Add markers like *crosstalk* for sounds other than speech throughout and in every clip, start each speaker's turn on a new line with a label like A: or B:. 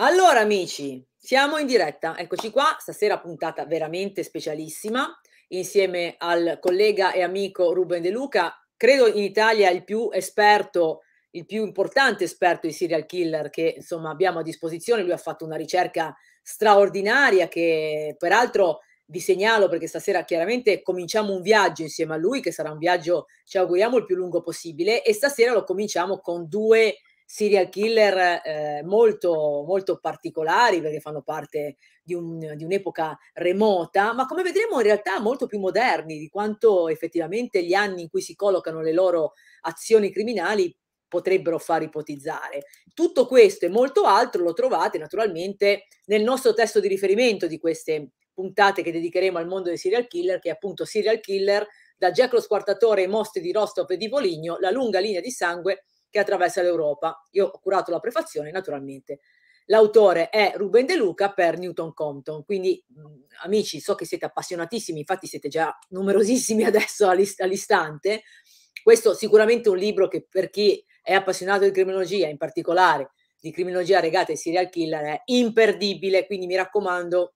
A: Allora, amici, siamo in diretta. Eccoci qua, stasera puntata veramente specialissima insieme al collega e amico Ruben De Luca, credo in Italia il più esperto, il più importante esperto di serial killer che insomma abbiamo a disposizione. Lui ha fatto una ricerca straordinaria che peraltro vi segnalo perché stasera chiaramente cominciamo un viaggio insieme a lui che sarà un viaggio, ci auguriamo, il più lungo possibile e stasera lo cominciamo con due serial killer eh, molto, molto particolari perché fanno parte di, un, di un'epoca remota, ma come vedremo in realtà molto più moderni di quanto effettivamente gli anni in cui si collocano le loro azioni criminali potrebbero far ipotizzare. Tutto questo e molto altro lo trovate naturalmente nel nostro testo di riferimento di queste puntate che dedicheremo al mondo dei serial killer, che è appunto Serial Killer, da Jack lo Squartatore ai mostri di Rostov e di Poligno, la lunga linea di sangue che attraversa l'Europa. Io ho curato la prefazione, naturalmente. L'autore è Ruben De Luca per Newton Compton, quindi mh, amici, so che siete appassionatissimi, infatti siete già numerosissimi *laughs* adesso all'ist- all'istante. Questo sicuramente è un libro che per chi è appassionato di criminologia, in particolare di criminologia legata ai serial killer, è imperdibile, quindi mi raccomando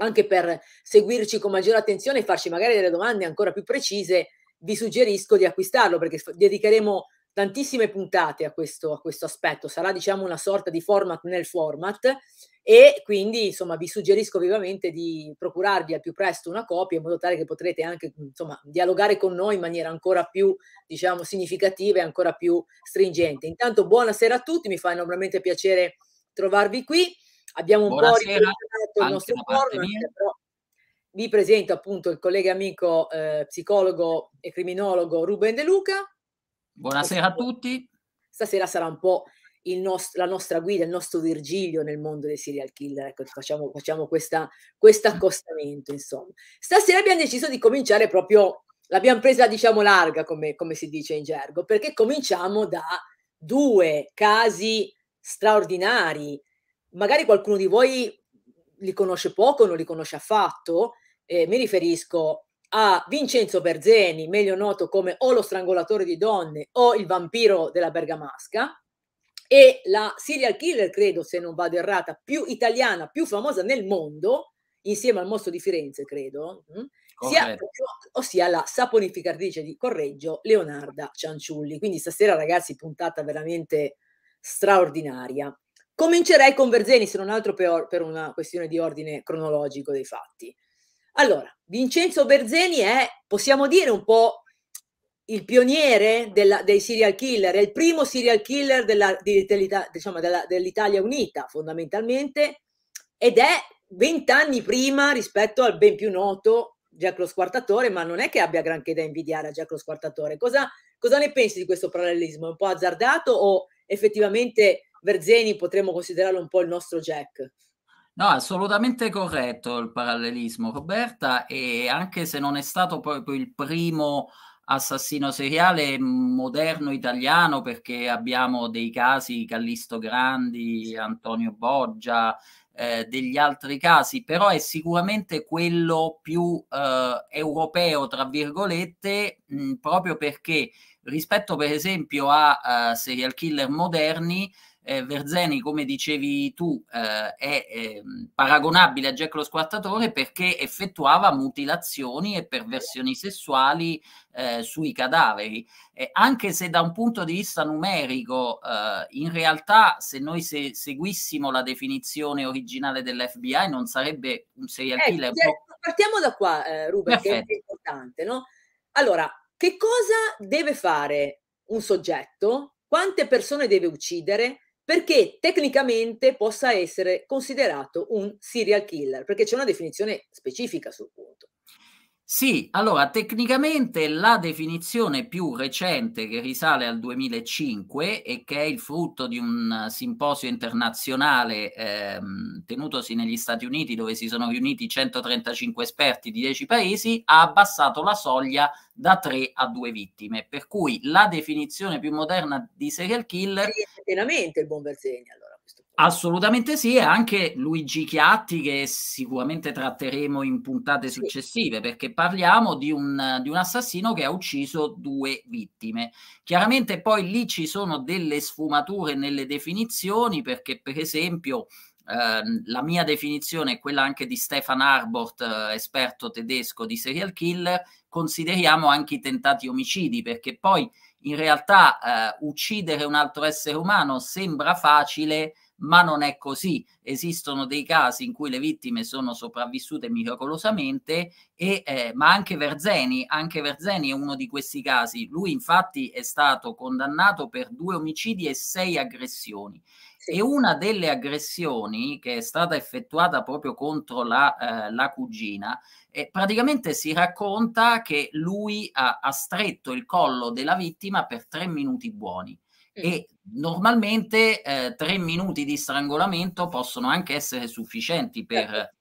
A: anche per seguirci con maggiore attenzione e farci magari delle domande ancora più precise, vi suggerisco di acquistarlo perché dedicheremo tantissime puntate a questo, a questo aspetto, sarà diciamo una sorta di format nel format e quindi insomma vi suggerisco vivamente di procurarvi al più presto una copia in modo tale che potrete anche insomma dialogare con noi in maniera ancora più diciamo significativa e ancora più stringente. Intanto buonasera a tutti, mi fa enormemente piacere trovarvi qui. Abbiamo un buonasera, po' il nostro format, però vi presento appunto il collega amico eh, psicologo e criminologo Ruben De Luca Buonasera a tutti. Stasera sarà un po' Nost- la nostra guida, il nostro Virgilio nel mondo dei serial killer. Ecco, facciamo, facciamo questo accostamento, insomma. Stasera abbiamo deciso di cominciare proprio, l'abbiamo presa, diciamo, larga, come, come si dice in gergo, perché cominciamo da due casi straordinari. Magari qualcuno di voi li conosce poco, non li conosce affatto. Eh, mi riferisco a Vincenzo Berzeni, meglio noto come o lo strangolatore di donne o il vampiro della Bergamasca, e la serial killer, credo se non vado errata, più italiana, più famosa nel mondo, insieme al mostro di Firenze, credo, mm, sia, ossia la saponificatrice di Correggio, Leonarda Cianciulli. Quindi stasera, ragazzi, puntata veramente straordinaria. Comincerei con Verzeni, se non altro per, per una questione di ordine cronologico dei fatti. Allora, Vincenzo Berzeni è, possiamo dire, un po' il pioniere della, dei serial killer, è il primo serial killer della, dell'Italia, diciamo, della, dell'Italia Unita, fondamentalmente, ed è vent'anni prima rispetto al ben più noto Jack lo Squartatore, ma non è che abbia granché da invidiare a Jack lo Squartatore. Cosa, cosa ne pensi di questo parallelismo? È un po' azzardato o effettivamente Verzeni potremmo considerarlo un po' il nostro Jack?
B: No, assolutamente corretto il parallelismo, Roberta, e anche se non è stato proprio il primo assassino seriale moderno italiano, perché abbiamo dei casi Callisto Grandi, Antonio Boggia, eh, degli altri casi, però è sicuramente quello più eh, europeo, tra virgolette, mh, proprio perché rispetto per esempio a uh, serial killer moderni, eh, Verzeni, come dicevi tu, eh, è, è ehm, paragonabile a Jack lo squattatore perché effettuava mutilazioni e perversioni sessuali eh, sui cadaveri. Eh, anche se da un punto di vista numerico, eh, in realtà, se noi se- seguissimo la definizione originale dell'FBI, non sarebbe un serial eh, killer.
A: Partiamo da qua, eh, Ruben, che è importante. No? Allora, che cosa deve fare un soggetto? Quante persone deve uccidere? perché tecnicamente possa essere considerato un serial killer, perché c'è una definizione specifica sul punto.
B: Sì, allora tecnicamente la definizione più recente che risale al 2005 e che è il frutto di un eh, simposio internazionale ehm, tenutosi negli Stati Uniti dove si sono riuniti 135 esperti di 10 paesi ha abbassato la soglia da 3 a 2 vittime, per cui la definizione più moderna di serial killer è
A: pienamente il bomber segnal.
B: Assolutamente sì, e anche Luigi Chiatti che sicuramente tratteremo in puntate sì. successive perché parliamo di un, di un, assassino che ha ucciso due vittime. Chiaramente poi lì ci sono delle sfumature nelle definizioni perché per esempio eh, la mia definizione è quella anche di Stefan Arbort, eh, esperto tedesco di serial killer, consideriamo anche i tentati omicidi perché poi in realtà eh, uccidere un altro essere umano sembra facile ma non è così. Esistono dei casi in cui le vittime sono sopravvissute miracolosamente, e, eh, ma anche Verzeni, anche Verzeni è uno di questi casi. Lui infatti è stato condannato per due omicidi e sei aggressioni. Sì. E una delle aggressioni che è stata effettuata proprio contro la, eh, la cugina, eh, praticamente si racconta che lui ha, ha stretto il collo della vittima per tre minuti buoni e normalmente eh, tre minuti di strangolamento possono anche essere sufficienti per certo.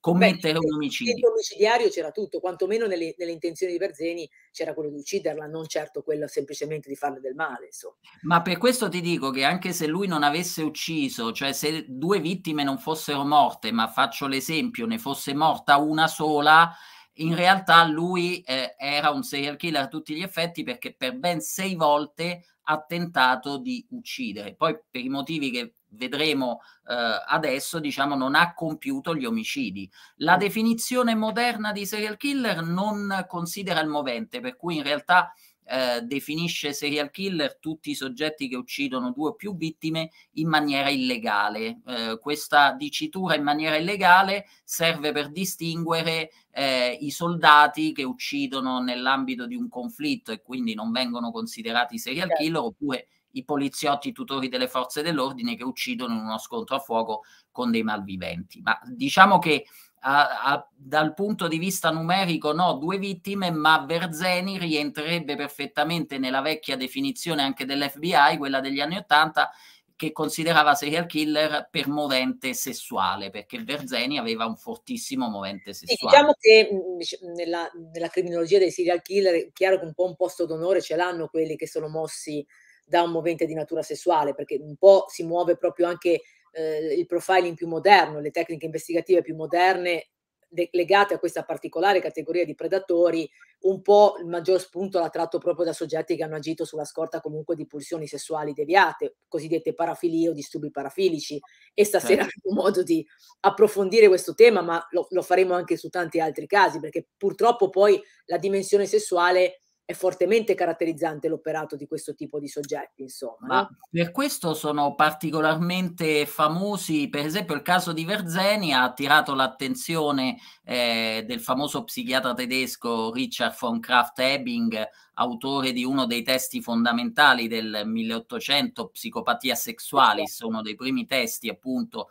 B: commettere Beh, un omicidio.
A: omicidiario c'era tutto, quantomeno nelle, nelle, intenzioni di Verzeni c'era quello di ucciderla, non certo quello semplicemente di farle del male. Insomma.
B: Ma per questo ti dico che anche se lui non avesse ucciso, cioè se due vittime non fossero morte, ma faccio l'esempio, ne fosse morta una sola, in realtà lui eh, era un serial killer a tutti gli effetti perché per ben sei volte ha tentato di uccidere. Poi per i motivi che vedremo eh, adesso, diciamo, non ha compiuto gli omicidi. La mm. definizione moderna di serial killer non considera il movente, per cui in realtà eh, definisce serial killer tutti i soggetti che uccidono due o più vittime in maniera illegale. Eh, questa dicitura in maniera illegale serve per distinguere eh, i soldati che uccidono nell'ambito di un conflitto e quindi non vengono considerati serial certo. killer oppure i poliziotti tutori delle forze dell'ordine che uccidono in uno scontro a fuoco con dei malviventi. Ma diciamo che a, a, dal punto di vista numerico no, due vittime, ma Verzeni rientrerebbe perfettamente nella vecchia definizione anche dell'FBI, quella degli anni Ottanta, che considerava serial killer per movente sessuale, perché Verzeni aveva un fortissimo movente sessuale. Sì, diciamo
A: che mm, nella, nella, criminologia dei serial killer è chiaro che un po' un posto d'onore ce l'hanno quelli che sono mossi da un movente di natura sessuale, perché un po' si muove proprio anche eh, il profiling più moderno, le tecniche investigative più moderne de- legate a questa particolare categoria di predatori, un po' il maggior spunto l'ha tratto proprio da soggetti che hanno agito sulla scorta comunque di pulsioni sessuali deviate, cosiddette parafilie o disturbi parafilici. E stasera certo. avremo modo di approfondire questo tema, ma lo, lo faremo anche su tanti altri casi, perché purtroppo poi la dimensione sessuale è fortemente caratterizzante l'operato di questo tipo di soggetti, insomma. Ma
B: per questo sono particolarmente famosi, per esempio il caso di Verzeni ha attirato l'attenzione eh, del famoso psichiatra tedesco Richard von Kraft-Ebing, autore di uno dei testi fondamentali del 1800, Psicopatia sexualis, uno dei primi testi appunto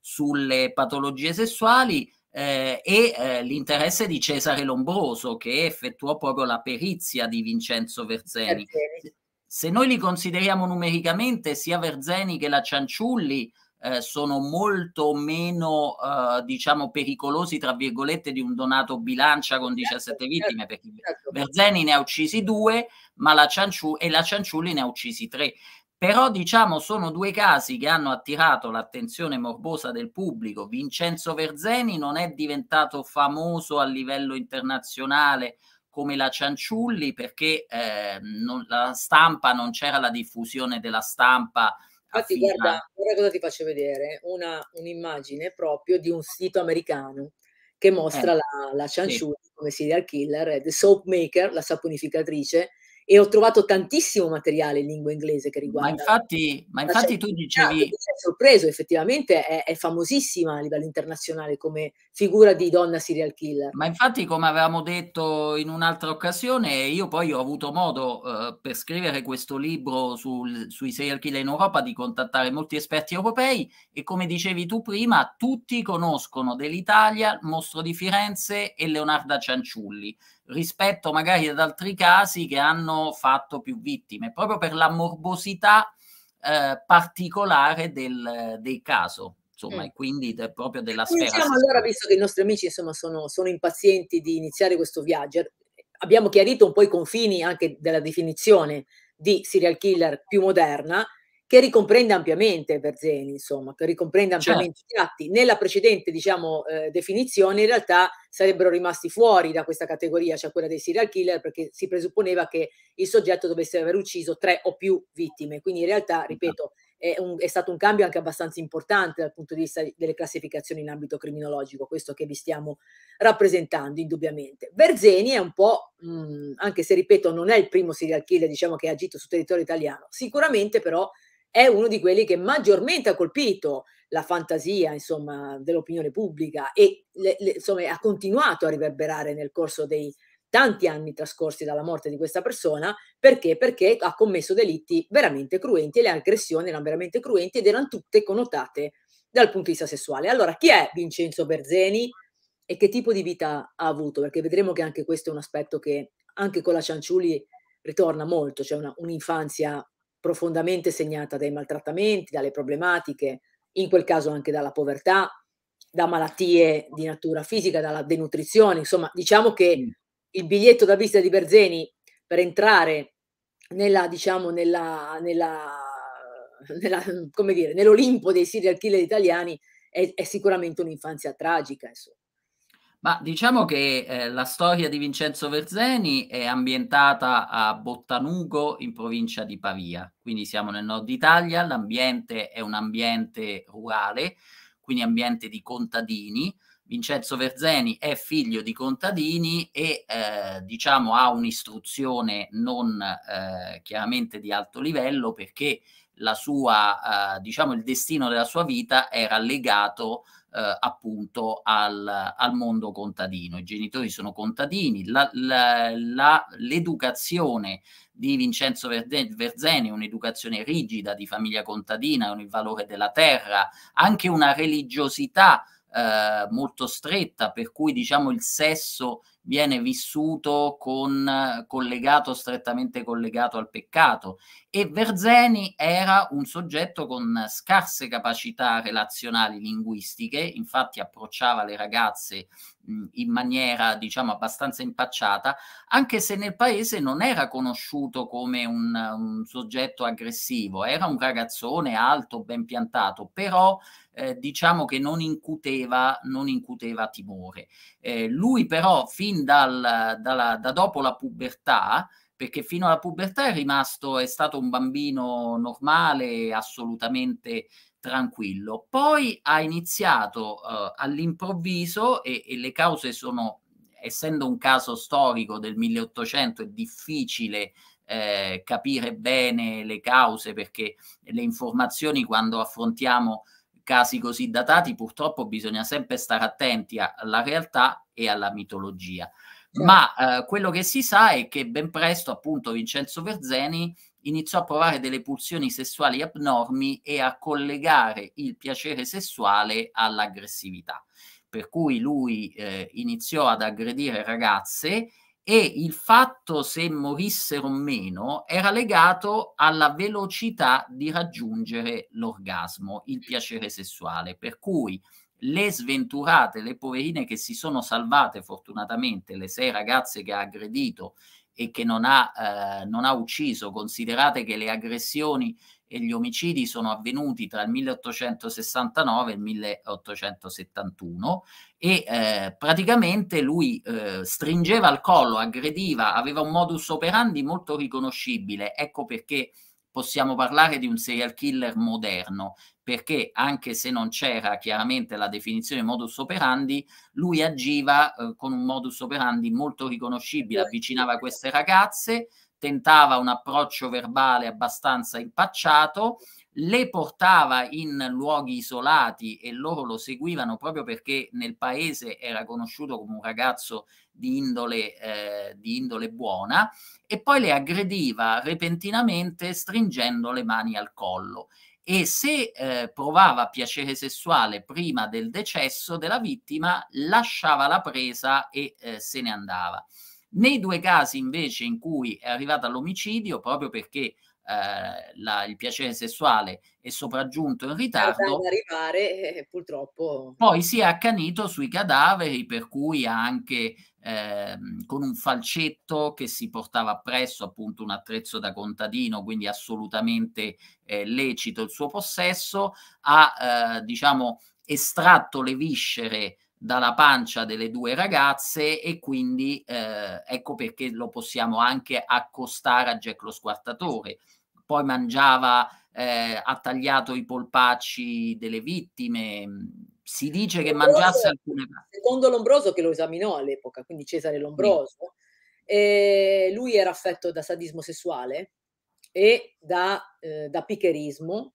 B: sulle patologie sessuali eh, e eh, l'interesse di Cesare Lombroso che effettuò proprio la perizia di Vincenzo Verzeni. Se noi li consideriamo numericamente, sia Verzeni che la Cianciulli eh, sono molto meno, eh, diciamo, pericolosi, tra virgolette, di un Donato Bilancia con 17 certo, vittime, certo, perché certo. Verzeni ne ha uccisi due ma la Cianciu- e la Cianciulli ne ha uccisi tre però diciamo sono due casi che hanno attirato l'attenzione morbosa del pubblico. Vincenzo Verzeni non è diventato famoso a livello internazionale come la Cianciulli perché eh, non, la stampa non c'era la diffusione della stampa. Infatti, fino... guarda,
A: guarda cosa ti faccio vedere, Una, un'immagine proprio di un sito americano
B: che mostra eh, la,
A: la Cianciulli sì. come serial killer, The Soap Maker, la saponificatrice, e ho trovato tantissimo materiale in lingua inglese che riguarda. Ma infatti, ma infatti tu dicevi. Sei sorpreso, effettivamente è, è, famosissima a livello internazionale come figura di donna serial killer. Ma
B: infatti, come avevamo detto in un'altra occasione, io poi ho avuto modo eh, per scrivere questo libro sul, sui serial killer in Europa di contattare molti esperti europei e come dicevi tu prima, tutti conoscono dell'Italia il mostro di Firenze e Leonarda Cianciulli rispetto magari ad altri casi che hanno fatto più vittime, proprio per la morbosità eh, particolare del, del, caso. Insomma, mm. e quindi de, proprio della sfera. Diciamo
A: allora, visto che i nostri amici insomma, sono, sono impazienti di iniziare questo viaggio, abbiamo chiarito un po' i confini anche della definizione di serial killer più moderna, che ricomprende ampiamente Verzeni, insomma, che ricomprende certo. ampiamente certo. gli atti. Nella precedente, diciamo, eh, definizione in realtà sarebbero rimasti fuori da questa categoria, cioè quella dei serial killer, perché si presupponeva che il soggetto dovesse aver ucciso tre o più vittime. Quindi in realtà, esatto. ripeto, è, un, è stato un cambio anche abbastanza importante dal punto di vista delle classificazioni in ambito criminologico, questo che vi stiamo rappresentando indubbiamente. Verzeni è un po', mh, mm, anche se ripeto, non è il primo serial killer, diciamo, che ha agito sul territorio italiano, sicuramente però è uno di quelli che maggiormente ha colpito la fantasia insomma, dell'opinione pubblica e le, le, insomma, ha continuato a riverberare nel corso dei tanti anni trascorsi dalla morte di questa persona perché? perché ha commesso delitti veramente cruenti e le aggressioni erano veramente cruenti ed erano tutte connotate dal punto di vista sessuale. Allora, chi è Vincenzo Berzeni e che tipo di vita ha avuto? Perché vedremo che anche questo è un aspetto che anche con la Cianciulli ritorna molto, cioè una, un'infanzia profondamente segnata dai maltrattamenti, dalle problematiche, in quel caso anche dalla povertà, da malattie di natura fisica, dalla denutrizione. Insomma, diciamo che il biglietto da vista di Berzeni per entrare nella, diciamo, nella, nella, nella come dire, nell'Olimpo dei serial killer italiani è, è sicuramente un'infanzia tragica. Insomma.
B: Ma diciamo che eh, la storia di Vincenzo Verzeni è ambientata a Bottanugo in provincia di Pavia, quindi siamo nel nord Italia, l'ambiente è un ambiente rurale, quindi ambiente di contadini. Vincenzo Verzeni è figlio di contadini e eh, diciamo ha un'istruzione non eh, chiaramente di alto livello perché la sua, eh, diciamo, il destino della sua vita era legato eh, appunto al, al, mondo contadino. I genitori sono contadini, la, la, la, l'educazione di Vincenzo Verzeni, un'educazione rigida di famiglia contadina, con il valore della terra, anche una religiosità eh, molto stretta, per cui diciamo il sesso viene vissuto con, collegato, strettamente collegato al peccato e Verzeni era un soggetto con scarse capacità relazionali linguistiche, infatti approcciava le ragazze in maniera diciamo abbastanza impacciata, anche se nel paese non era conosciuto come un, un soggetto aggressivo, era un ragazzone alto, ben piantato, però eh, diciamo che non incuteva, non incuteva timore. Eh, lui però fino fin dal, dalla, da dopo la pubertà, perché fino alla pubertà è rimasto, è stato un bambino normale, assolutamente tranquillo. Poi ha iniziato eh, all'improvviso e, e le cause sono, essendo un caso storico del 1800, è difficile eh, capire bene le cause perché le informazioni quando affrontiamo casi così datati purtroppo bisogna sempre stare attenti alla realtà e alla mitologia. Ma eh, quello che si sa è che ben presto appunto Vincenzo Verzeni iniziò a provare delle pulsioni sessuali abnormi e a collegare il piacere sessuale all'aggressività. Per cui lui eh, iniziò ad aggredire ragazze e il fatto se morissero o meno era legato alla velocità di raggiungere l'orgasmo, il piacere sessuale, per cui le sventurate, le poverine che si sono salvate fortunatamente, le sei ragazze che ha aggredito e che non ha, eh, non ha ucciso, considerate che le aggressioni e gli omicidi sono avvenuti tra il 1869 e il 1871 e eh, praticamente lui eh, stringeva al collo, aggrediva, aveva un modus operandi molto riconoscibile. Ecco perché possiamo parlare di un serial killer moderno, perché anche se non c'era chiaramente la definizione modus operandi, lui agiva eh, con un modus operandi molto riconoscibile, avvicinava queste ragazze, tentava un approccio verbale abbastanza impacciato, le portava in luoghi isolati e loro lo seguivano proprio perché nel paese era conosciuto come un ragazzo di indole, eh, di indole buona e poi le aggrediva repentinamente stringendo le mani al collo e se eh, provava piacere sessuale prima del decesso della vittima lasciava la presa e eh, se ne andava. Nei due casi invece in cui è arrivata all'omicidio, proprio perché eh, la, il piacere sessuale è sopraggiunto in ritardo,
A: arrivare, eh, eh, purtroppo.
B: poi si è accanito sui cadaveri, per cui anche eh, con un falcetto che si portava appresso, appunto un attrezzo da contadino, quindi assolutamente eh, lecito il suo possesso, ha eh, diciamo estratto le viscere dalla pancia delle due ragazze e quindi eh, ecco perché lo possiamo anche accostare a Jack lo squartatore. Poi mangiava, eh, ha tagliato i polpacci delle vittime, si dice Lombroso, che mangiasse alcune
A: Secondo Lombroso che lo esaminò all'epoca, quindi Cesare Lombroso, sì. lui era affetto da sadismo sessuale e da, eh, da picherismo,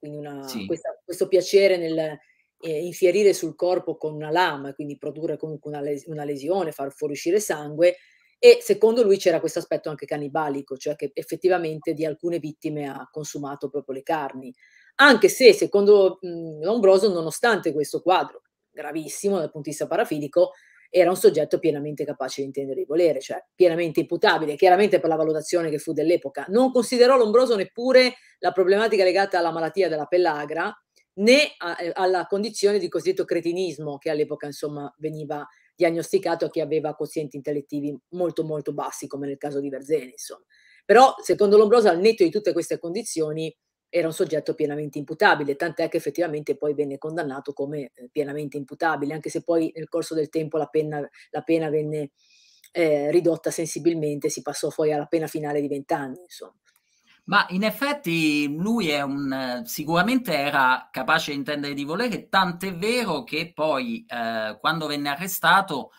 A: quindi una, sì. questa, questo piacere nel, eh, infierire sul corpo con una lama, quindi produrre comunque una, les- una lesione, far fuoriuscire sangue. E secondo lui c'era questo aspetto anche cannibalico, cioè che effettivamente di alcune vittime ha consumato proprio le carni. Anche se, secondo mh, mhmm, Lombroso, nonostante questo quadro gravissimo dal punto di vista parafilico, era un soggetto pienamente capace di intendere e volere, cioè pienamente imputabile, chiaramente per la valutazione che fu dell'epoca. Non considerò Lombroso neppure la problematica legata alla malattia della pellagra, né a, eh, alla condizione di cosiddetto cretinismo che all'epoca insomma veniva diagnosticato a chi aveva quozienti intellettivi molto molto bassi come nel caso di Verzeni insomma. Però secondo Lombroso al netto di tutte queste condizioni era un soggetto pienamente imputabile, tant'è che effettivamente poi venne condannato come eh, pienamente imputabile, anche se poi nel corso del tempo la pena, la pena venne eh, ridotta sensibilmente, si passò poi alla pena finale di 20 anni. Insomma.
B: Ma in effetti lui è un, sicuramente era capace di intendere di volere, tant'è vero che poi eh, quando venne arrestato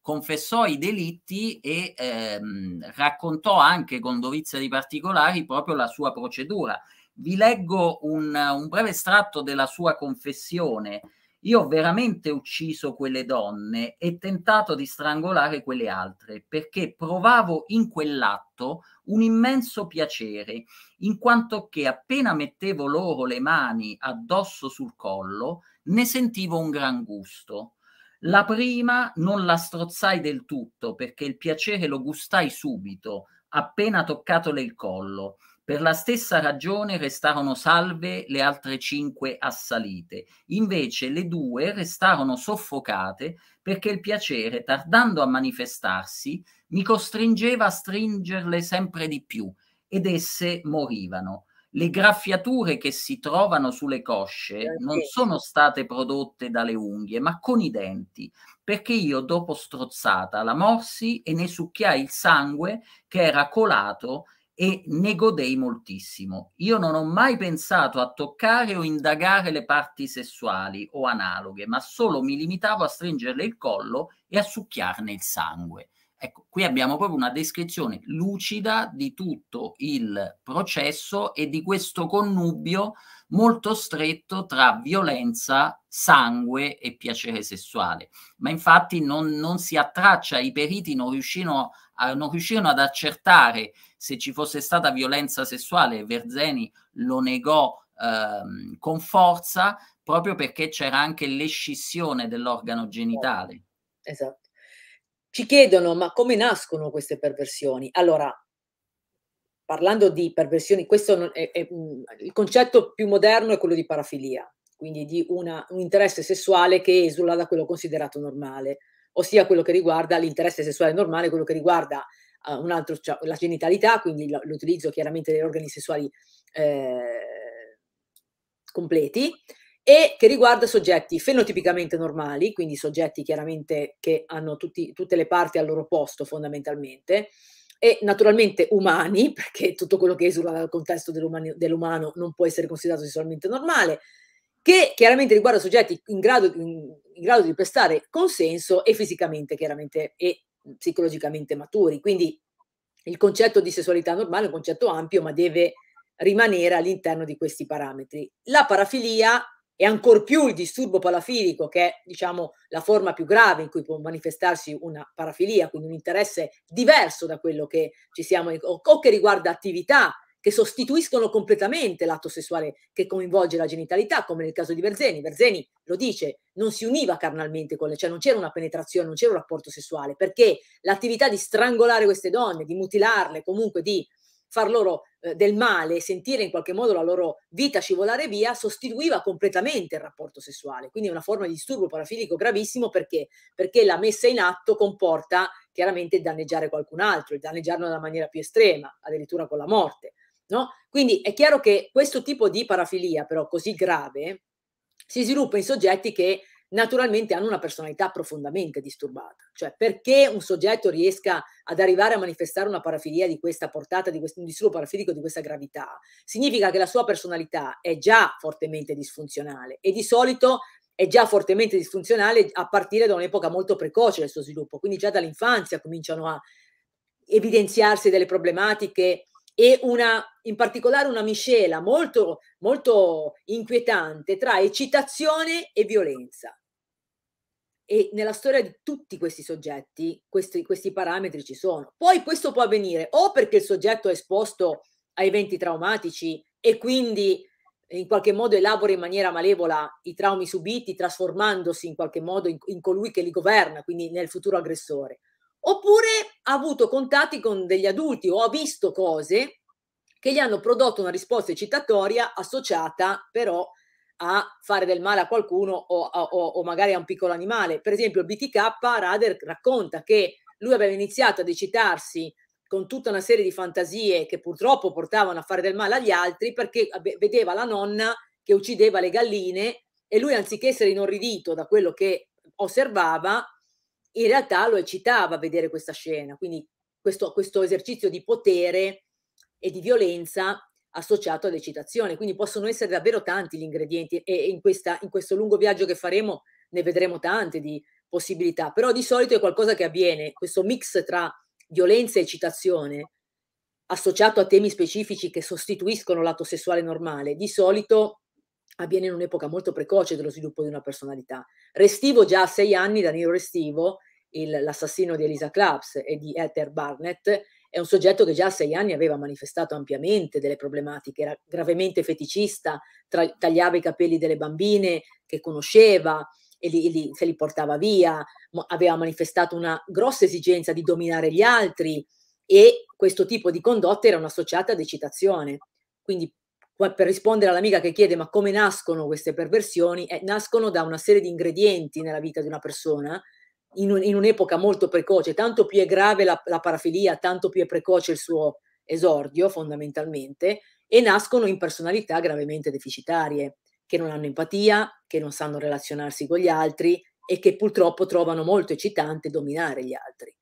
B: confessò i delitti e ehm, raccontò anche con dovizia di particolari proprio la sua procedura. Vi leggo un, un breve estratto della sua confessione. Io ho veramente ucciso quelle donne e tentato di strangolare quelle altre perché provavo in quell'atto un immenso piacere, in quanto che appena mettevo loro le mani addosso sul collo, ne sentivo un gran gusto. La prima non la strozzai del tutto perché il piacere lo gustai subito, appena toccatole il collo, per la stessa ragione restarono salve le altre cinque assalite, invece le due restarono soffocate perché il piacere, tardando a manifestarsi, mi costringeva a stringerle sempre di più ed esse morivano. Le graffiature che si trovano sulle cosce eh, non sono state prodotte dalle unghie, ma con i denti, perché io dopo strozzata la morsi e ne succhiai il sangue che era colato e ne godei moltissimo. Io non ho mai pensato a toccare o indagare le parti sessuali o analoghe, ma solo mi limitavo a stringerle il collo e a succhiarne il sangue. Ecco, qui abbiamo proprio una descrizione lucida di tutto il processo e di questo connubio molto stretto tra violenza, sangue e piacere sessuale. Ma infatti non, non si attraccia, i periti non riuscirono, a, non riuscirono ad accertare se ci fosse stata violenza sessuale, Verzeni lo negò ehm, con forza proprio perché c'era anche l'escissione dell'organo genitale.
A: Esatto. Ci chiedono, ma come nascono queste perversioni? Allora, parlando di perversioni, questo è, è, mm, il concetto più moderno è quello di parafilia, quindi di una, un interesse sessuale che esula da quello considerato normale, ossia quello che riguarda l'interesse sessuale normale, quello che riguarda uh, un altro, cioè, la genitalità, quindi l'utilizzo chiaramente degli organi sessuali eh, completi, e che riguarda soggetti fenotipicamente normali, quindi soggetti chiaramente che hanno tutti, tutte le parti al loro posto fondamentalmente, e naturalmente umani, *laughs* perché tutto quello che esula dal contesto dell'umano, dell'umano non può essere considerato sessualmente normale, che chiaramente riguarda soggetti in grado, in, in grado di prestare consenso e fisicamente chiaramente e psicologicamente maturi. Quindi il concetto di sessualità normale è un concetto ampio, ma deve rimanere all'interno di questi parametri. La parafilia e ancor più il disturbo parafilico, che è diciamo, la forma più grave in cui può manifestarsi una parafilia, quindi un interesse diverso da quello che ci siamo, o che riguarda attività che sostituiscono completamente l'atto sessuale che coinvolge la genitalità, come nel caso di Verzeni. Verzeni lo dice, non si univa carnalmente con le, cioè non c'era una penetrazione, non c'era un rapporto sessuale, perché l'attività di strangolare queste donne, di mutilarle, comunque di far loro eh, del male, sentire in qualche modo la loro vita scivolare via, sostituiva completamente il rapporto sessuale. Quindi è una forma di disturbo parafilico gravissimo perché? Perché la messa in atto comporta chiaramente danneggiare qualcun altro, e danneggiarlo nella maniera più estrema, addirittura con la morte. No? Quindi è chiaro che questo tipo di parafilia, però così grave, si sviluppa in soggetti che naturalmente hanno una personalità profondamente disturbata. Cioè, perché un soggetto riesca ad arrivare a manifestare una parafilia di questa portata, di questo, un disturbo parafilico di questa gravità, significa che la sua personalità è già fortemente disfunzionale e di solito è già fortemente disfunzionale a partire da un'epoca molto precoce del suo sviluppo, quindi già dall'infanzia cominciano a evidenziarsi delle problematiche e una, in particolare una miscela molto, molto inquietante tra eccitazione e violenza. E nella storia di tutti questi soggetti questi, questi parametri ci sono. Poi questo può avvenire o perché il soggetto è esposto a eventi traumatici e quindi in qualche modo elabora in maniera malevola i traumi subiti, trasformandosi in qualche modo in, in colui che li governa, quindi nel futuro aggressore oppure ha avuto contatti con degli adulti o ha visto cose che gli hanno prodotto una risposta eccitatoria associata però a fare del male a qualcuno o, o, o magari a un piccolo animale. Per esempio, il BTK Rader racconta che lui aveva iniziato ad eccitarsi con tutta una serie di fantasie che purtroppo portavano a fare del male agli altri perché vedeva la nonna che uccideva le galline e lui anziché essere inorridito da quello che osservava in realtà lo eccitava a vedere questa scena, quindi questo, questo esercizio di potere e di violenza associato all'eccitazione. Quindi possono essere davvero tanti gli ingredienti e in, questa, in questo lungo viaggio che faremo ne vedremo tante di possibilità, però di solito è qualcosa che avviene, questo mix tra violenza e eccitazione associato a temi specifici che sostituiscono l'atto sessuale normale, di solito avviene in un'epoca molto precoce dello sviluppo di una personalità. Restivo già a sei anni, Danilo Restivo, il, l'assassino di Elisa Claps e di Ether Barnett, è un soggetto che già a sei anni aveva manifestato ampiamente delle problematiche, era gravemente feticista, tra, tagliava i capelli delle bambine che conosceva e li, li, se li portava via, aveva manifestato una grossa esigenza di dominare gli altri e questo tipo di condotte erano associate ad eccitazione. Quindi per rispondere all'amica che chiede ma come nascono queste perversioni, eh, nascono da una serie di ingredienti nella vita di una persona in, un, in un'epoca molto precoce, tanto più è grave la, la parafilia, tanto più è precoce il suo esordio fondamentalmente, e nascono in personalità gravemente deficitarie, che non hanno empatia, che non sanno relazionarsi con gli altri e che purtroppo trovano molto eccitante dominare gli altri.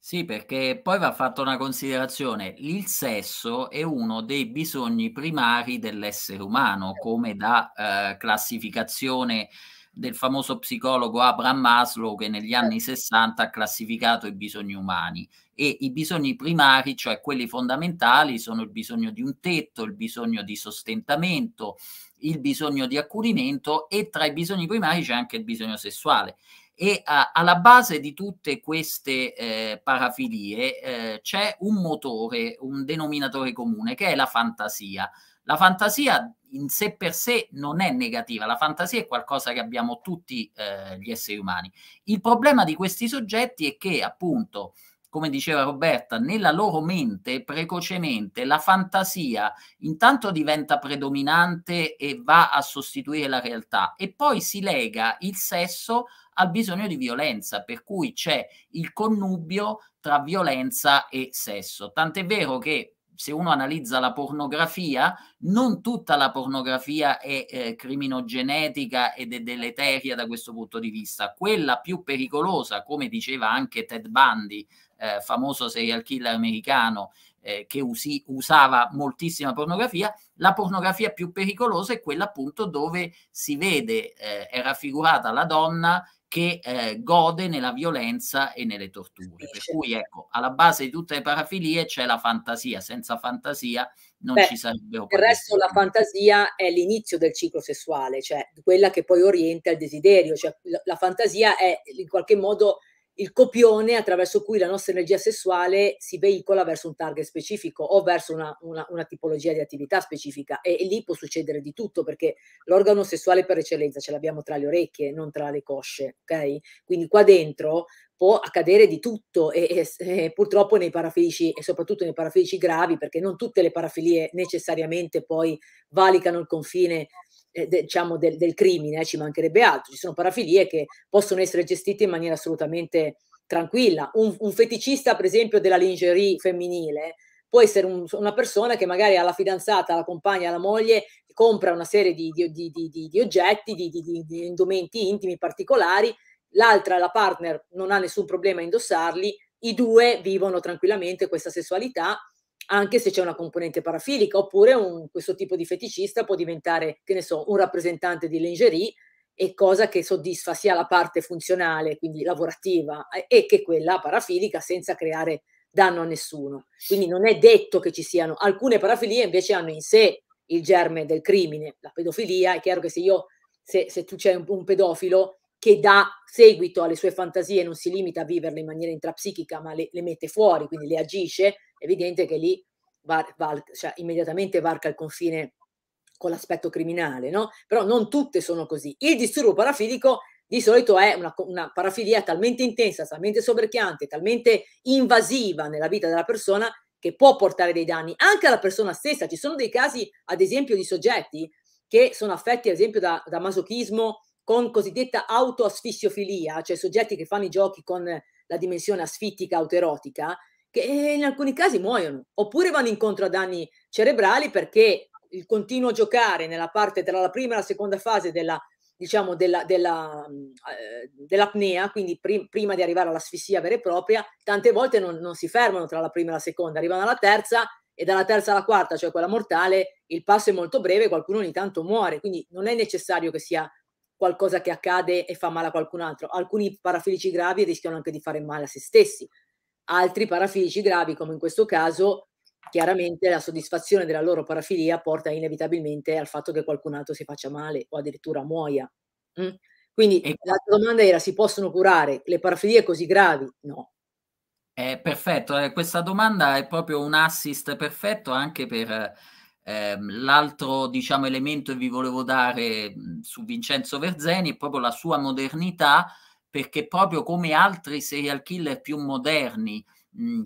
B: Sì, perché poi va fatta una considerazione, il sesso è uno dei bisogni primari dell'essere umano come da eh, classificazione del famoso psicologo Abraham Maslow che negli eh. anni 60 ha classificato i bisogni umani e i bisogni primari, cioè quelli fondamentali, sono il bisogno di un tetto, il bisogno di sostentamento, il bisogno di accudimento e tra i bisogni primari c'è anche il bisogno sessuale. E a, alla base di tutte queste eh, parafilie eh, c'è un motore, un denominatore comune che è la fantasia. La fantasia in sé per sé non è negativa, la fantasia è qualcosa che abbiamo tutti eh, gli esseri umani. Il problema di questi soggetti è che, appunto, come diceva Roberta, nella loro mente precocemente la fantasia intanto diventa predominante e va a sostituire la realtà e poi si lega il sesso al bisogno di violenza, per cui c'è il connubio tra violenza e sesso. Tant'è vero che se uno analizza la pornografia, non tutta la pornografia è eh, criminogenetica ed è deleteria da questo punto di vista. Quella più pericolosa, come diceva anche Ted Bundy, eh, famoso serial killer americano, eh, che usi, usava moltissima pornografia, la pornografia più pericolosa è quella appunto dove si vede, eh, è raffigurata la donna che eh, gode nella violenza e nelle torture. Per cui ecco, alla base di tutte le parafilie c'è la fantasia, senza fantasia
A: non Beh, ci sarebbero... Il resto la fantasia è l'inizio del ciclo sessuale, cioè quella che poi orienta il desiderio, cioè la, la fantasia è in qualche modo il copione attraverso cui la nostra energia sessuale si veicola verso un target specifico o verso una, una, una tipologia di attività specifica e, e, lì può succedere di tutto perché l'organo sessuale per eccellenza ce l'abbiamo tra le orecchie, non tra le cosce, ok? Quindi qua dentro può accadere di tutto e, e, e purtroppo nei parafilici e soprattutto nei parafilici gravi perché non tutte le parafilie necessariamente poi valicano il confine eh, de, diciamo del, del crimine, eh, ci mancherebbe altro, ci sono parafilie che possono essere gestite in maniera assolutamente tranquilla. Un, un feticista, per esempio, della lingerie femminile può essere un, una persona che magari alla fidanzata, alla compagna, alla moglie compra una serie di, di, di, di oggetti, di indumenti intimi particolari, l'altra, la partner, non ha nessun problema a indossarli, i due vivono tranquillamente questa sessualità anche se c'è una componente parafilica, oppure un, questo tipo di feticista può diventare, che ne so, un rappresentante di lingerie e cosa che soddisfa sia la parte funzionale, quindi lavorativa, e che quella parafilica senza creare danno a nessuno. Quindi non è detto che ci siano alcune parafilie invece hanno in sé il germe del crimine, la pedofilia, è chiaro che se io se, se tu c'è un, un pedofilo che dà seguito alle sue fantasie non si limita a viverle in maniera intrapsichica, ma le, le mette fuori, quindi le agisce, è evidente che lì var, var, cioè, immediatamente varca il confine con l'aspetto criminale, no? Però non tutte sono così. Il disturbo parafilico di solito è una, una parafilia talmente intensa, talmente soverchiante, talmente invasiva nella vita della persona che può portare dei danni anche alla persona stessa. Ci sono dei casi, ad esempio, di soggetti che sono affetti, ad esempio, da, da masochismo con cosiddetta autoasfissiofilia, cioè soggetti che fanno i giochi con la dimensione asfittica, autoerotica, che eh, in alcuni casi muoiono, oppure vanno incontro a danni cerebrali perché il continuo giocare nella parte tra la prima e la seconda fase della, diciamo, della, della, eh, dell'apnea, quindi prim- prima di arrivare all'asfissia vera e propria, tante volte non, non, si fermano tra la prima e la seconda, arrivano alla terza e dalla terza alla quarta, cioè quella mortale, il passo è molto breve, qualcuno ogni tanto muore, quindi non è necessario che sia qualcosa che accade e fa male a qualcun altro. Alcuni parafilici gravi rischiano anche di fare male a se stessi, altri parafilici gravi, come in questo caso, chiaramente la soddisfazione della loro parafilia porta inevitabilmente al fatto che qualcun altro si faccia male o addirittura muoia. Mm? Quindi la domanda era: si possono curare le parafilie così gravi? No. È
B: perfetto, eh, questa domanda è proprio un assist perfetto anche per eh, l'altro diciamo, elemento che vi volevo dare mm, su Vincenzo Verzeni, è proprio la sua modernità perché proprio come altri serial killer più moderni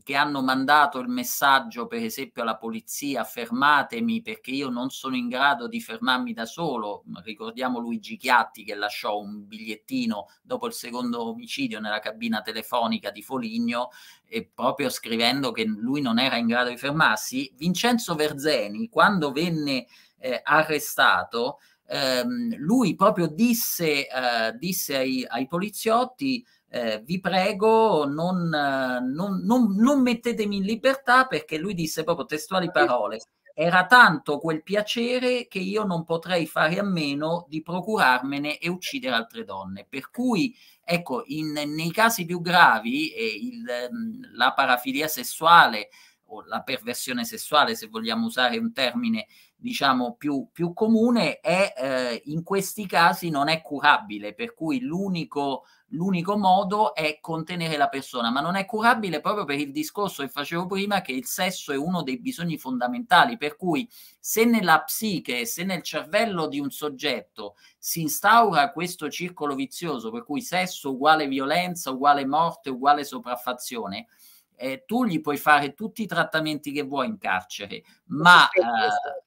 B: che hanno mandato il messaggio per esempio alla polizia fermatemi perché io non sono in grado di fermarmi da solo ricordiamo Luigi Chiatti che lasciò un bigliettino dopo il secondo omicidio nella cabina telefonica di Foligno e proprio scrivendo che lui non era in grado di fermarsi Vincenzo Verzeni quando venne eh, arrestato ehm, lui proprio disse, eh, disse ai, ai, poliziotti eh, vi prego non, eh, non, non, non mettetemi in libertà perché lui disse proprio testuali parole era tanto quel piacere che io non potrei fare a meno di procurarmene e uccidere altre donne. Per cui, ecco, in, nei casi più gravi, eh, il, mm, la parafilia sessuale, o la perversione sessuale, se vogliamo usare un termine diciamo più, più comune, è eh, in questi casi non è curabile, per cui l'unico, l'unico modo è contenere la persona, ma non è curabile proprio per il discorso che facevo prima che il sesso è uno dei bisogni fondamentali, per cui se nella psiche, se nel cervello di un soggetto si instaura questo circolo vizioso, per cui sesso uguale violenza, uguale morte, uguale sopraffazione, eh, tu gli puoi fare tutti i trattamenti che vuoi in carcere, ma eh,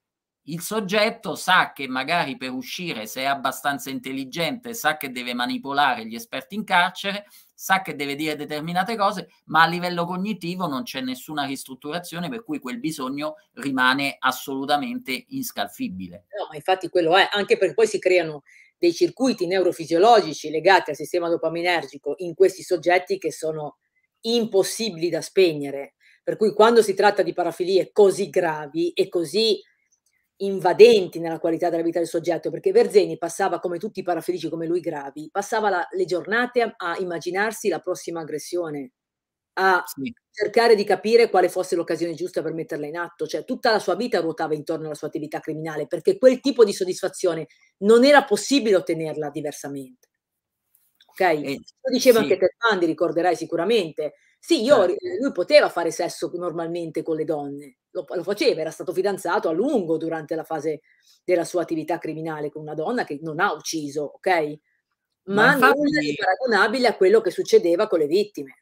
B: il soggetto sa che magari per uscire, se è abbastanza intelligente, sa che deve manipolare gli esperti in carcere, sa che deve dire determinate cose, ma a livello cognitivo non c'è nessuna ristrutturazione, per cui quel bisogno rimane assolutamente inscalfibile.
A: No, ma infatti quello è, anche perché poi si creano dei circuiti neurofisiologici legati al sistema dopaminergico in questi soggetti che sono impossibili da spegnere. Per cui quando si tratta di parafilie così gravi e così invadenti nella qualità della vita del soggetto, perché Verzeni passava, come tutti i parafilici come lui gravi, passava la, le giornate a, a, immaginarsi la prossima aggressione, a sì. cercare di capire quale fosse l'occasione giusta per metterla in atto, cioè tutta la sua vita ruotava intorno alla sua attività criminale, perché quel tipo di soddisfazione non era possibile ottenerla diversamente ok? Eh, Lo diceva sì. anche Ted ricorderai sicuramente. Sì, io, certo. lui poteva fare sesso normalmente con le donne, lo, lo, faceva, era stato fidanzato a lungo durante la fase della sua attività criminale con una donna che non ha ucciso, ok? Ma, Ma infatti... nulla di paragonabile a quello che succedeva con le vittime.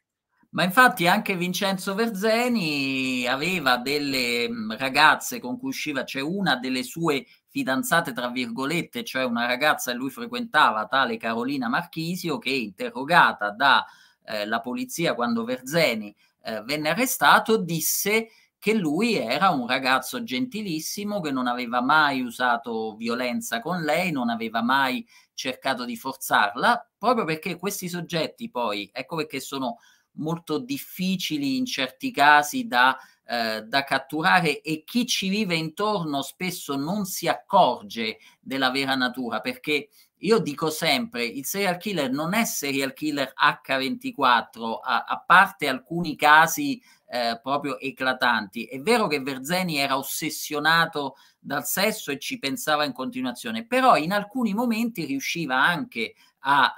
A: Ma
B: infatti anche Vincenzo Verzeni aveva delle mm, ragazze con cui usciva, c'è cioè una delle sue fidanzate, tra virgolette, cioè una ragazza che lui frequentava, tale Carolina Marchisio, che interrogata dalla eh, polizia quando Verzeni eh, venne arrestato, disse che lui era un ragazzo gentilissimo, che non aveva mai usato violenza con lei, non aveva mai cercato di forzarla, proprio perché questi soggetti poi, ecco perché sono molto difficili in certi casi da, eh, da catturare e chi ci vive intorno spesso non si accorge della vera natura perché io dico sempre il serial killer non è serial killer H24 a, a parte alcuni casi eh, proprio eclatanti è vero che Verzeni era ossessionato dal sesso e ci pensava in continuazione però in alcuni momenti riusciva anche a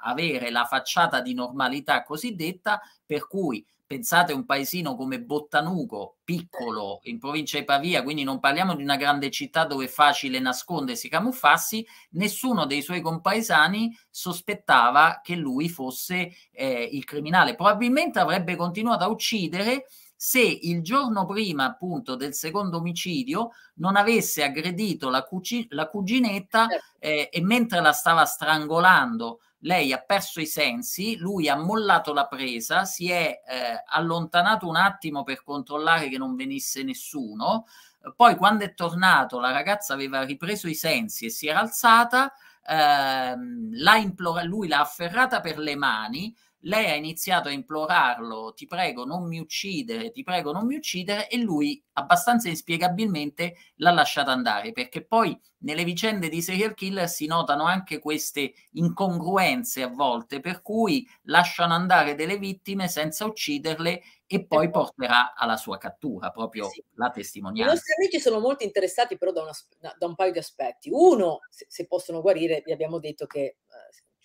B: eh, avere la facciata di normalità cosiddetta, per cui pensate un paesino come Bottanuco, piccolo, in provincia di Pavia, quindi non parliamo di una grande città dove è facile nascondersi, camuffarsi, nessuno dei suoi compaesani sospettava che lui fosse eh, il criminale. Probabilmente avrebbe continuato a uccidere se il giorno prima appunto del secondo omicidio non avesse aggredito la, cuci- la cuginetta certo. eh, e mentre la stava strangolando lei ha perso i sensi, lui ha mollato la presa, si è eh, allontanato un attimo per controllare che non venisse nessuno, poi quando è tornato la ragazza aveva ripreso i sensi e si era alzata, ehm, l'ha implora- lui l'ha afferrata per le mani, lei ha iniziato a implorarlo, ti prego non mi uccidere, ti prego non mi uccidere, e lui abbastanza inspiegabilmente l'ha lasciata andare, perché poi nelle vicende di serial killer si notano anche queste incongruenze a volte, per cui lasciano andare delle vittime senza ucciderle e poi ecco. porterà alla sua cattura, proprio sì. la testimonianza. I nostri
A: amici sono molto interessati però da, una, da un paio di aspetti. Uno, se, possono guarire, vi abbiamo detto che eh,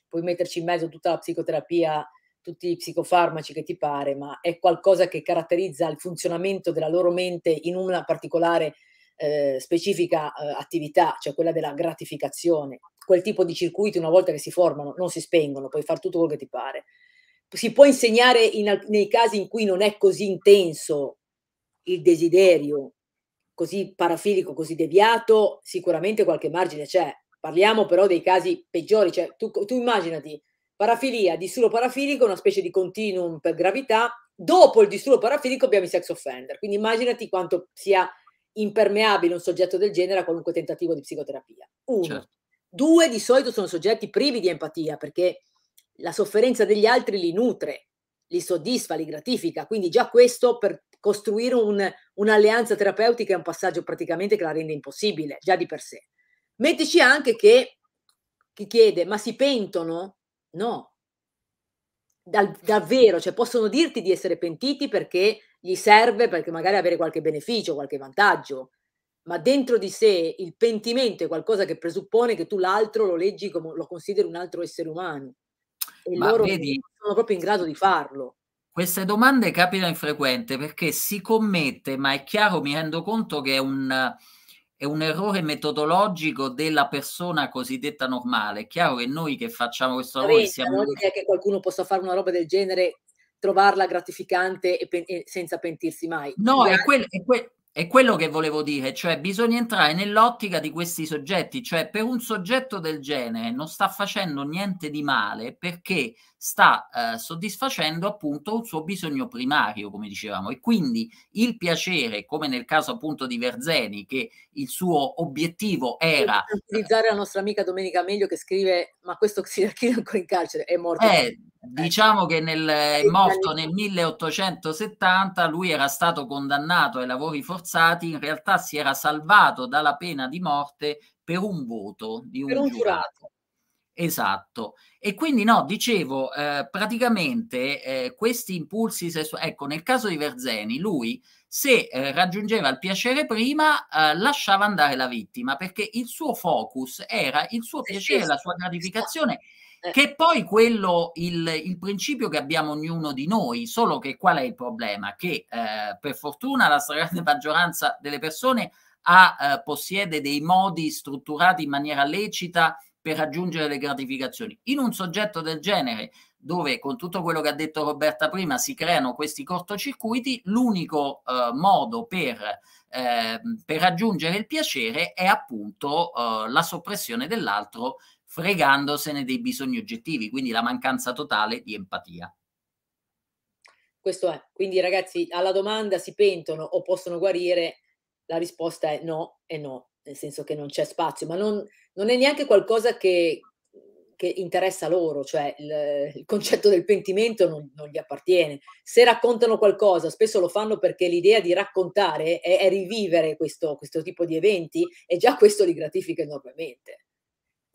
A: puoi metterci in mezzo tutta la psicoterapia tutti i psicofarmaci che ti pare, ma è qualcosa che caratterizza il funzionamento della loro mente in una particolare eh, specifica eh, attività, cioè quella della gratificazione. Quel tipo di circuiti una volta che si formano non si spengono, puoi fare tutto quello che ti pare. Si può insegnare in, nei casi in cui non è così intenso il desiderio, così parafilico, così deviato, sicuramente qualche margine c'è. Parliamo però dei casi peggiori, cioè tu, tu immaginati parafilia, disturbo parafilico, una specie di continuum per gravità. Dopo il disturbo parafilico abbiamo i sex offender, quindi immaginati quanto sia impermeabile un soggetto del genere a qualunque tentativo di psicoterapia. Uno. Certo. Due, di solito sono soggetti privi di empatia perché la sofferenza degli altri li nutre, li soddisfa, li gratifica, quindi già questo per costruire un, un'alleanza terapeutica è un passaggio praticamente che la rende impossibile, già di per sé. Mettici anche che chi chiede, ma si pentono No, Dal, davvero, cioè possono dirti di essere pentiti perché gli serve, perché magari avere qualche beneficio, qualche vantaggio, ma dentro di sé il pentimento è qualcosa che presuppone che tu l'altro lo leggi come lo consideri un altro essere umano e ma loro vedi, sono proprio in grado di farlo.
B: Queste domande capitano frequente perché si commette, ma è chiaro, mi rendo conto che è un è un errore metodologico della persona cosiddetta normale. È chiaro che noi che facciamo questo lavoro Venta, siamo... Non è
A: che qualcuno possa fare una roba del genere, trovarla gratificante e, pen- e senza pentirsi mai. No, è,
B: quel, è, que- è quello che volevo dire, cioè bisogna entrare nell'ottica di questi soggetti, cioè per un soggetto del genere non sta facendo niente di male perché sta eh, soddisfacendo appunto un suo bisogno primario, come dicevamo, e quindi il piacere, come nel caso appunto di Verzeni, che il suo obiettivo era... Eh,
A: utilizzare la nostra amica Domenica Meglio che scrive, ma questo Sirachino è ancora in carcere, è morto. Eh,
B: diciamo che nel, è morto nel 1870, lui era stato condannato ai lavori forzati, in realtà si era salvato dalla pena di morte per un voto di un, un giurato. giurato. Esatto. E quindi no, dicevo, eh, praticamente eh, questi impulsi sessuali, ecco, nel caso di Verzeni, lui se eh, raggiungeva il piacere prima, eh, lasciava andare la vittima, perché il suo focus era il suo eh piacere, la sua gratificazione, eh. che è poi quello, il, il principio che abbiamo ognuno di noi, solo che qual è il problema? Che per fortuna la stragrande *laughs* maggioranza delle persone ha, possiede dei modi strutturati in maniera lecita per raggiungere le gratificazioni. In un soggetto del genere, dove con tutto quello che ha detto Roberta prima si creano questi cortocircuiti, l'unico eh, modo per, eh, per, raggiungere il piacere è appunto eh, la soppressione dell'altro fregandosene dei bisogni oggettivi, quindi la mancanza totale di empatia.
A: Questo è, quindi ragazzi alla domanda si pentono o possono guarire, la risposta è no e no nel senso che non c'è spazio, ma non, non è neanche qualcosa che, che interessa loro, cioè il, il concetto del pentimento non, non, gli appartiene. Se raccontano qualcosa, spesso lo fanno perché l'idea di raccontare è, è rivivere questo, questo, tipo di eventi e già questo li gratifica enormemente.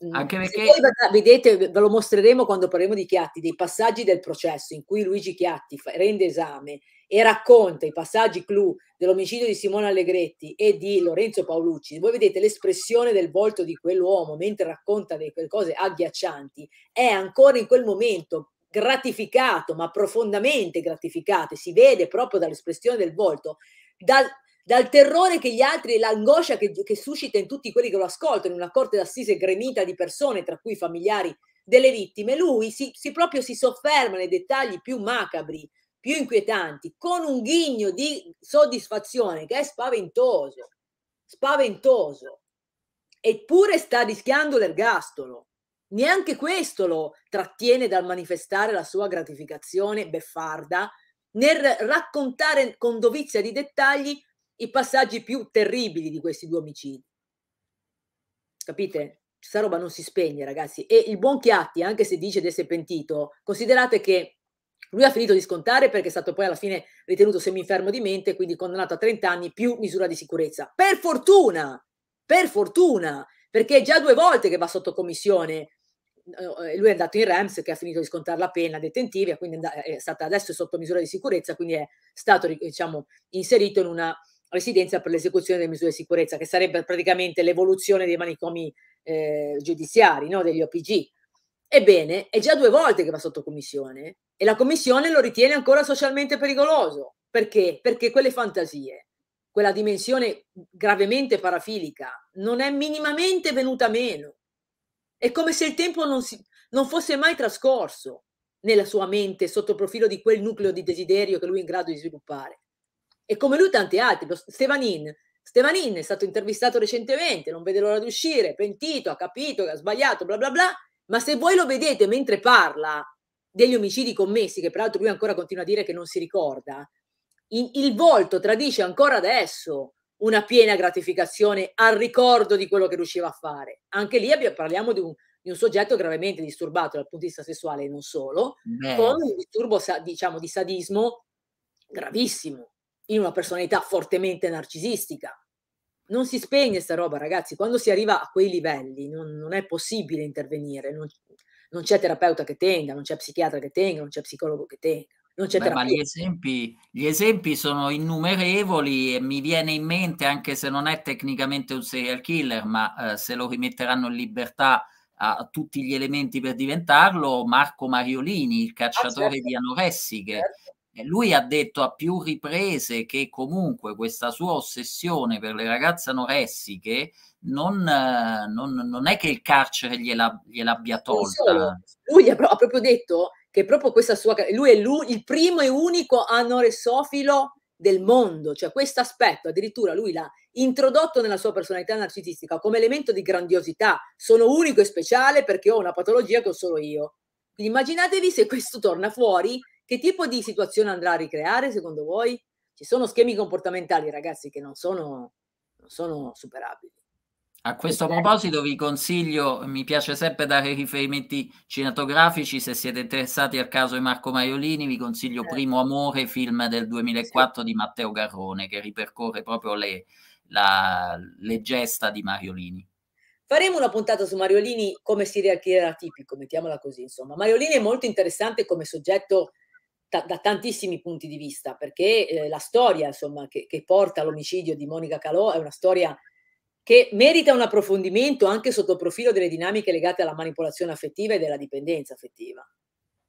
A: Mm, Anche perché... Se poi vedete, ve lo mostreremo quando parleremo di Chiatti, dei passaggi del processo in cui Luigi Chiatti fa, rende esame e racconta i passaggi clou dell'omicidio di Simone Allegretti e di Lorenzo Paolucci, voi vedete l'espressione del volto di quell'uomo mentre racconta delle cose agghiaccianti, è ancora in quel momento gratificato, ma profondamente gratificato, si vede proprio dall'espressione del volto, dal, dal terrore che gli altri e l'angoscia che, che suscita in tutti quelli che lo ascoltano, in una corte d'assise gremita di persone, tra cui familiari delle vittime, lui si, si proprio si sofferma nei dettagli più macabri più inquietanti, con un ghigno di soddisfazione che è spaventoso, spaventoso. Eppure sta rischiando l'ergastolo. Neanche questo lo trattiene dal manifestare la sua gratificazione beffarda, nel raccontare con dovizia di dettagli i passaggi più terribili di questi due omicidi. Capite? Questa roba non si spegne, ragazzi. E il buon Chiatti, anche se dice di essere pentito, considerate che lui ha finito di scontare perché è stato poi alla fine ritenuto seminfermo di mente, quindi condannato a 30 anni più misura di sicurezza. Per fortuna, per fortuna, perché è già due volte che va sotto commissione. Eh, eh, lui è andato in REMS che ha finito di scontare la pena detentiva, quindi è stata adesso sotto misura di sicurezza, quindi è stato diciamo, inserito in una residenza per l'esecuzione delle misure di sicurezza, che sarebbe praticamente l'evoluzione dei manicomi eh, giudiziari, no? degli OPG. Ebbene, è già due volte che va sotto commissione e la commissione lo ritiene ancora socialmente pericoloso. Perché? Perché quelle fantasie, quella dimensione gravemente parafilica, non è minimamente venuta meno. È come se il tempo non, si, non fosse mai trascorso nella sua mente sotto il profilo di quel nucleo di desiderio che lui è in grado di sviluppare. E come lui tanti altri, Stevanin, Stevanin è stato intervistato recentemente, non vede l'ora di uscire, pentito, ha capito che ha sbagliato, bla bla bla, ma se voi lo vedete mentre parla degli omicidi commessi, che peraltro lui ancora continua a dire che non si ricorda, in, il volto tradisce ancora adesso una piena gratificazione al ricordo di quello che riusciva a fare. Anche lì abbiamo, parliamo di un, di un, soggetto gravemente disturbato dal punto di vista sessuale e non solo, Beh. con un disturbo diciamo, di sadismo gravissimo, in una personalità fortemente narcisistica non si spegne sta roba, ragazzi. Quando si arriva a quei livelli non, non è possibile intervenire. Non, non, c'è terapeuta che tenga, non c'è psichiatra che tenga, non c'è psicologo che tenga. Non c'è Beh, ma gli
B: esempi, gli esempi sono innumerevoli e mi viene in mente, anche se non è tecnicamente un serial killer, ma eh, se lo rimetteranno in libertà a tutti gli elementi per diventarlo, Marco Mariolini, il ah, cacciatore ah, certo. di anoressi, che certo. Lui ha detto a più riprese che comunque questa sua ossessione per le ragazze anoressiche non, eh, non, non è che il carcere gliela, gliel'abbia tolta.
A: Lui ha proprio detto che proprio questa sua... Lui è lui, il primo e unico anoressofilo del mondo, cioè questo aspetto addirittura lui l'ha introdotto nella sua personalità narcisistica come elemento di grandiosità, sono unico e speciale perché ho una patologia che ho solo io. Quindi immaginatevi se questo torna fuori che tipo di situazione andrà a ricreare secondo voi? Ci sono schemi comportamentali, ragazzi, che non sono, non sono superabili.
B: A questo proposito vi consiglio, mi piace sempre dare riferimenti cinematografici, se siete interessati al caso di Marco Maiolini vi consiglio certo. Primo Amore, film del 2004 di Matteo Garrone che ripercorre proprio le, la, le gesta di Mariolini.
A: Faremo una puntata su Mariolini come si killer tipico, mettiamola così insomma. Mariolini è molto interessante come soggetto da, da, tantissimi punti di vista, perché eh, la storia insomma, che, che porta all'omicidio di Monica Calò è una storia che merita un approfondimento anche sotto il profilo delle dinamiche legate alla manipolazione affettiva e della dipendenza affettiva.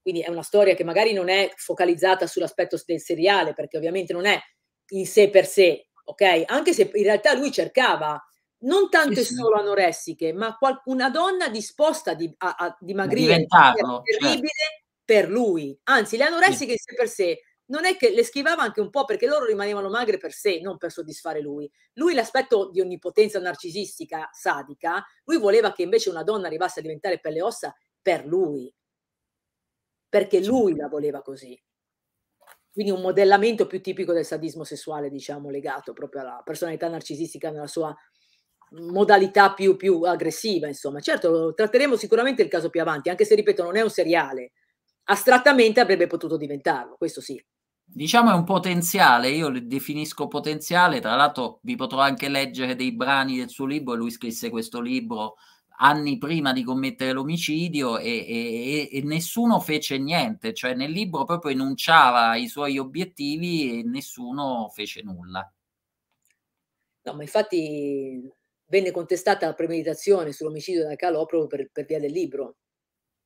A: Quindi è una storia che magari non è focalizzata sull'aspetto del seriale, perché ovviamente non è in sé per sé, ok? Anche se in realtà lui cercava non tante sì, solo anoressiche, ma qual- una donna disposta di, a, a dimagrire, a terribile, certo per lui. Anzi, le anoressiche sì. per sé non è che le schivava anche un po' perché loro rimanevano magre per sé, non per soddisfare lui. Lui l'aspetto di onnipotenza narcisistica, sadica, lui voleva che invece una donna arrivasse a diventare pelle ossa per lui, perché lui la voleva così. Quindi un modellamento più tipico del sadismo sessuale, diciamo, legato proprio alla personalità narcisistica nella sua modalità più, più aggressiva, insomma. Certo, tratteremo sicuramente il caso più avanti, anche se, ripeto, non è un seriale, astrattamente avrebbe potuto diventarlo, questo sì.
B: Diciamo è un potenziale, io lo definisco potenziale, tra l'altro vi potrò anche leggere dei brani del suo libro, lui scrisse questo libro anni prima di commettere l'omicidio e, e, e, nessuno fece niente, cioè nel libro proprio enunciava i suoi obiettivi e nessuno fece nulla.
A: No, ma infatti venne contestata la premeditazione sull'omicidio da Calò proprio per, per via del libro.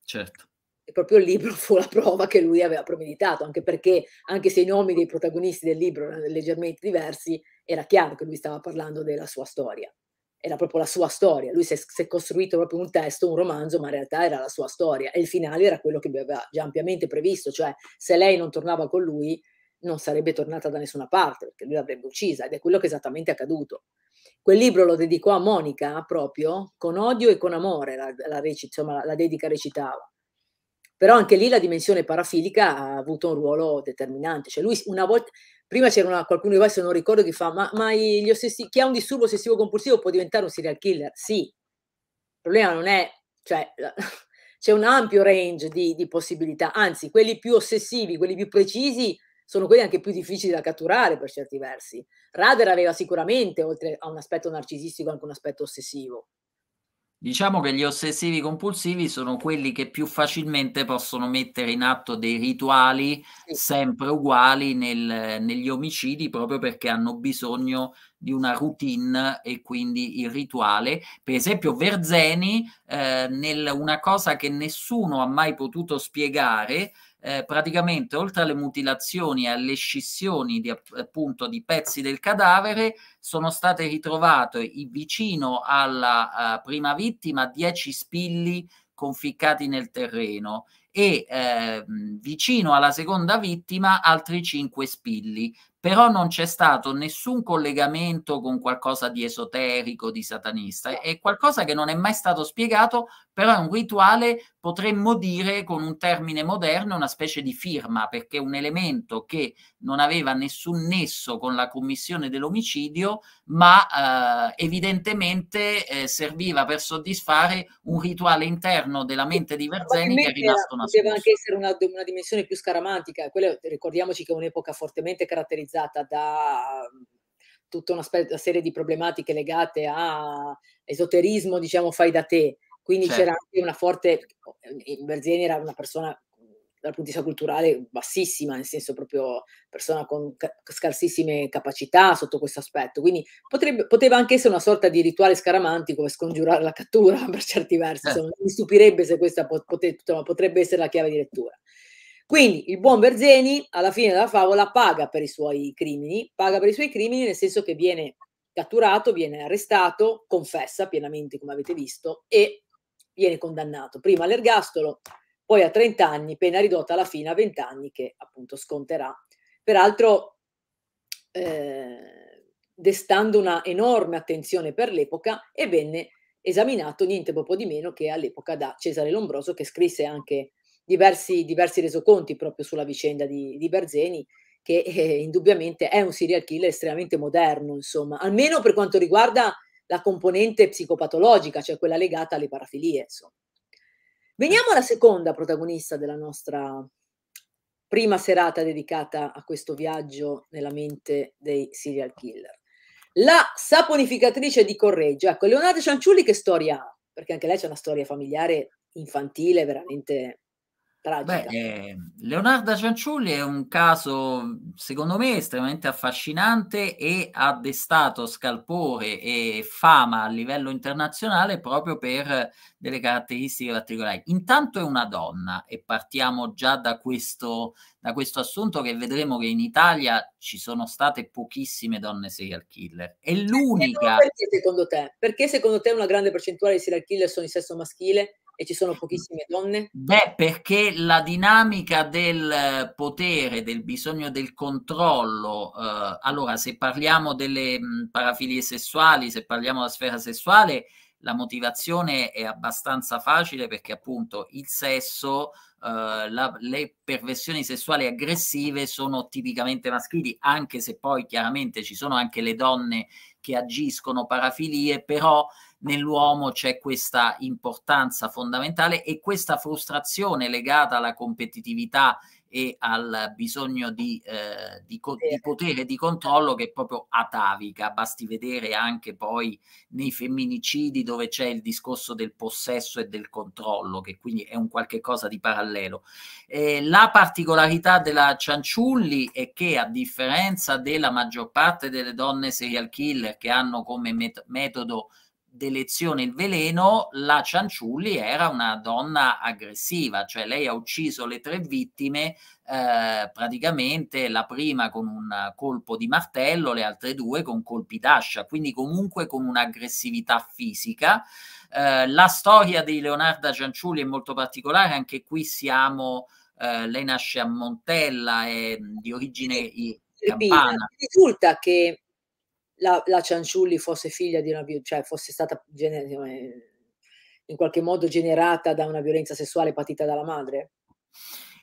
A: Certo e proprio il libro *laughs* fu la prova che lui aveva premeditato, anche perché anche se i nomi dei protagonisti del libro erano leggermente diversi, era chiaro che lui stava parlando della sua storia. Era proprio la sua storia, lui si è, si è costruito proprio un testo, un romanzo, ma in realtà era la sua storia e il finale era quello che aveva già ampiamente previsto, cioè se lei non tornava con lui non sarebbe tornata da nessuna parte perché lui l'avrebbe uccisa ed è quello che è esattamente accaduto. Quel libro lo dedicò a Monica proprio con odio e con amore, la, la, recita, insomma, la, la dedica recitava. Però anche lì la dimensione parafilica ha avuto un ruolo determinante. Cioè lui una volta, prima c'era una, qualcuno di voi, se non ricordo, che fa, ma, ma ossessi, chi ha un disturbo ossessivo compulsivo può diventare un serial killer? Sì. Il problema non è, cioè, *laughs* c'è un ampio range di, di possibilità, anzi, quelli più ossessivi, quelli più precisi, sono quelli anche più difficili da catturare per certi versi. Rader aveva sicuramente, oltre a un aspetto narcisistico, anche un aspetto ossessivo.
B: Diciamo che gli ossessivi compulsivi sono quelli che più facilmente possono mettere in atto dei rituali sempre uguali nel, negli omicidi proprio perché hanno bisogno di una routine e quindi il rituale. Per esempio Verzeni, eh, nel, una cosa che nessuno ha mai potuto spiegare, eh, praticamente oltre alle mutilazioni e alle scissioni di, appunto, di pezzi del cadavere sono state ritrovate vicino alla uh, prima vittima 10 spilli conficcati nel terreno e eh, vicino alla seconda vittima altri 5 spilli però non c'è stato nessun collegamento con qualcosa di esoterico, di satanista, è qualcosa che non è mai stato spiegato però è un rituale, potremmo dire con un termine moderno, una specie di firma, perché un elemento che non aveva nessun nesso con la commissione dell'omicidio, ma eh, evidentemente eh, serviva per soddisfare un rituale interno della mente di
A: Verzeni che è rimasto nascosto. Poteva anche essere una, una dimensione più scaramantica, Quella, ricordiamoci che è un'epoca fortemente caratterizzata da tutta una, una serie di problematiche legate a esoterismo, diciamo, fai da te, quindi certo. c'era anche una forte. Berzini era una persona dal punto di vista culturale bassissima, nel senso proprio persona con ca- scarsissime capacità sotto questo aspetto. Quindi potrebbe, poteva anche essere una sorta di rituale scaramantico per scongiurare la cattura *laughs* per certi versi. Eh. Insomma, certo. mi stupirebbe se questa pote- potrebbe essere la chiave di lettura. Quindi il buon Berzeni alla fine della favola paga per i suoi crimini, paga per i suoi crimini nel senso che viene catturato, viene arrestato, confessa pienamente come avete visto e viene condannato prima all'ergastolo, poi a 30 anni, pena ridotta alla fine a 20 anni che appunto sconterà. Peraltro eh, destando una enorme attenzione per l'epoca e venne esaminato niente poco di meno che all'epoca da Cesare Lombroso che scrisse anche diversi, diversi resoconti proprio sulla vicenda di, di Barzeni che eh, indubbiamente è un serial killer estremamente moderno, insomma, almeno per quanto riguarda la componente psicopatologica, cioè quella legata alle parafilie. Insomma. Veniamo alla seconda protagonista della nostra prima serata dedicata a questo viaggio nella mente dei serial killer. La saponificatrice di Correggio. Ecco, Leonardo Cianciulli che storia ha? Perché anche lei c'è una storia familiare infantile veramente Beh,
B: eh, Leonardo Cianciulli è un caso, secondo me, estremamente affascinante e ha destato scalpore e fama a livello internazionale proprio per delle caratteristiche particolari. Intanto è una donna e partiamo già da questo, da questo assunto che vedremo che in Italia ci sono state pochissime donne serial killer. È eh, l'unica... Perché
A: secondo te? Perché secondo te una grande percentuale di serial killer sono di sesso maschile? e ci sono pochissime donne?
B: Beh, perché la dinamica del potere, del bisogno del controllo, eh, allora se parliamo delle mh, mm, parafilie sessuali, se parliamo della sfera sessuale, la motivazione è abbastanza facile perché appunto il sesso, eh, la, le perversioni sessuali aggressive sono tipicamente maschili, anche se poi chiaramente ci sono anche le donne che agiscono parafilie, però nell'uomo c'è questa importanza fondamentale e questa frustrazione legata alla competitività e al bisogno di, eh, di, di potere di controllo che è proprio atavica. Basti vedere anche poi nei femminicidi dove c'è il discorso del possesso e del controllo, che quindi è un qualche cosa di parallelo. Eh, la particolarità della Cianciulli è che a differenza della maggior parte delle donne serial killer che hanno come met metodo d'elezione il veleno, la Cianciulli era una donna aggressiva, cioè lei ha ucciso le tre vittime, eh, praticamente la prima con un colpo di martello, le altre due con colpi d'ascia, quindi comunque con un'aggressività fisica. Eh, la storia di Leonarda Cianciulli è molto particolare, anche qui siamo... Eh, lei nasce a Montella, è mm, di origine
A: campana. Mi risulta che la, la Cianciulli fosse figlia di una cioè fosse stata eh, in qualche modo generata da una violenza sessuale patita dalla madre.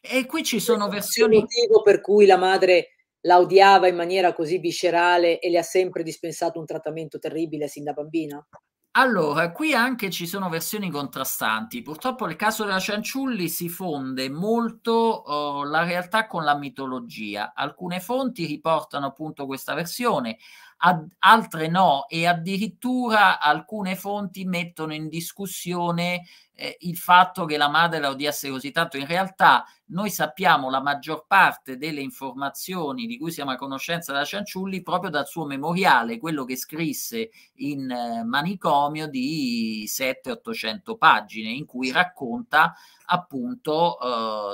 A: E qui ci sono versioni... Il motivo per cui la madre la odiava in maniera così viscerale e le ha sempre dispensato un trattamento terribile sin da bambina?
B: Allora, qui anche ci sono versioni contrastanti. Purtroppo il caso della Cianciulli si fonde molto uh, la realtà con la mitologia. Alcune fonti riportano appunto questa versione, ad, altre no e addirittura alcune fonti mettono in discussione eh, il fatto che la madre la odiasse così tanto. In realtà noi sappiamo la maggior parte delle informazioni di cui siamo a conoscenza da Cianciulli proprio dal suo memoriale, quello che scrisse in eh, manicomio di 700-800 pagine, in cui racconta appunto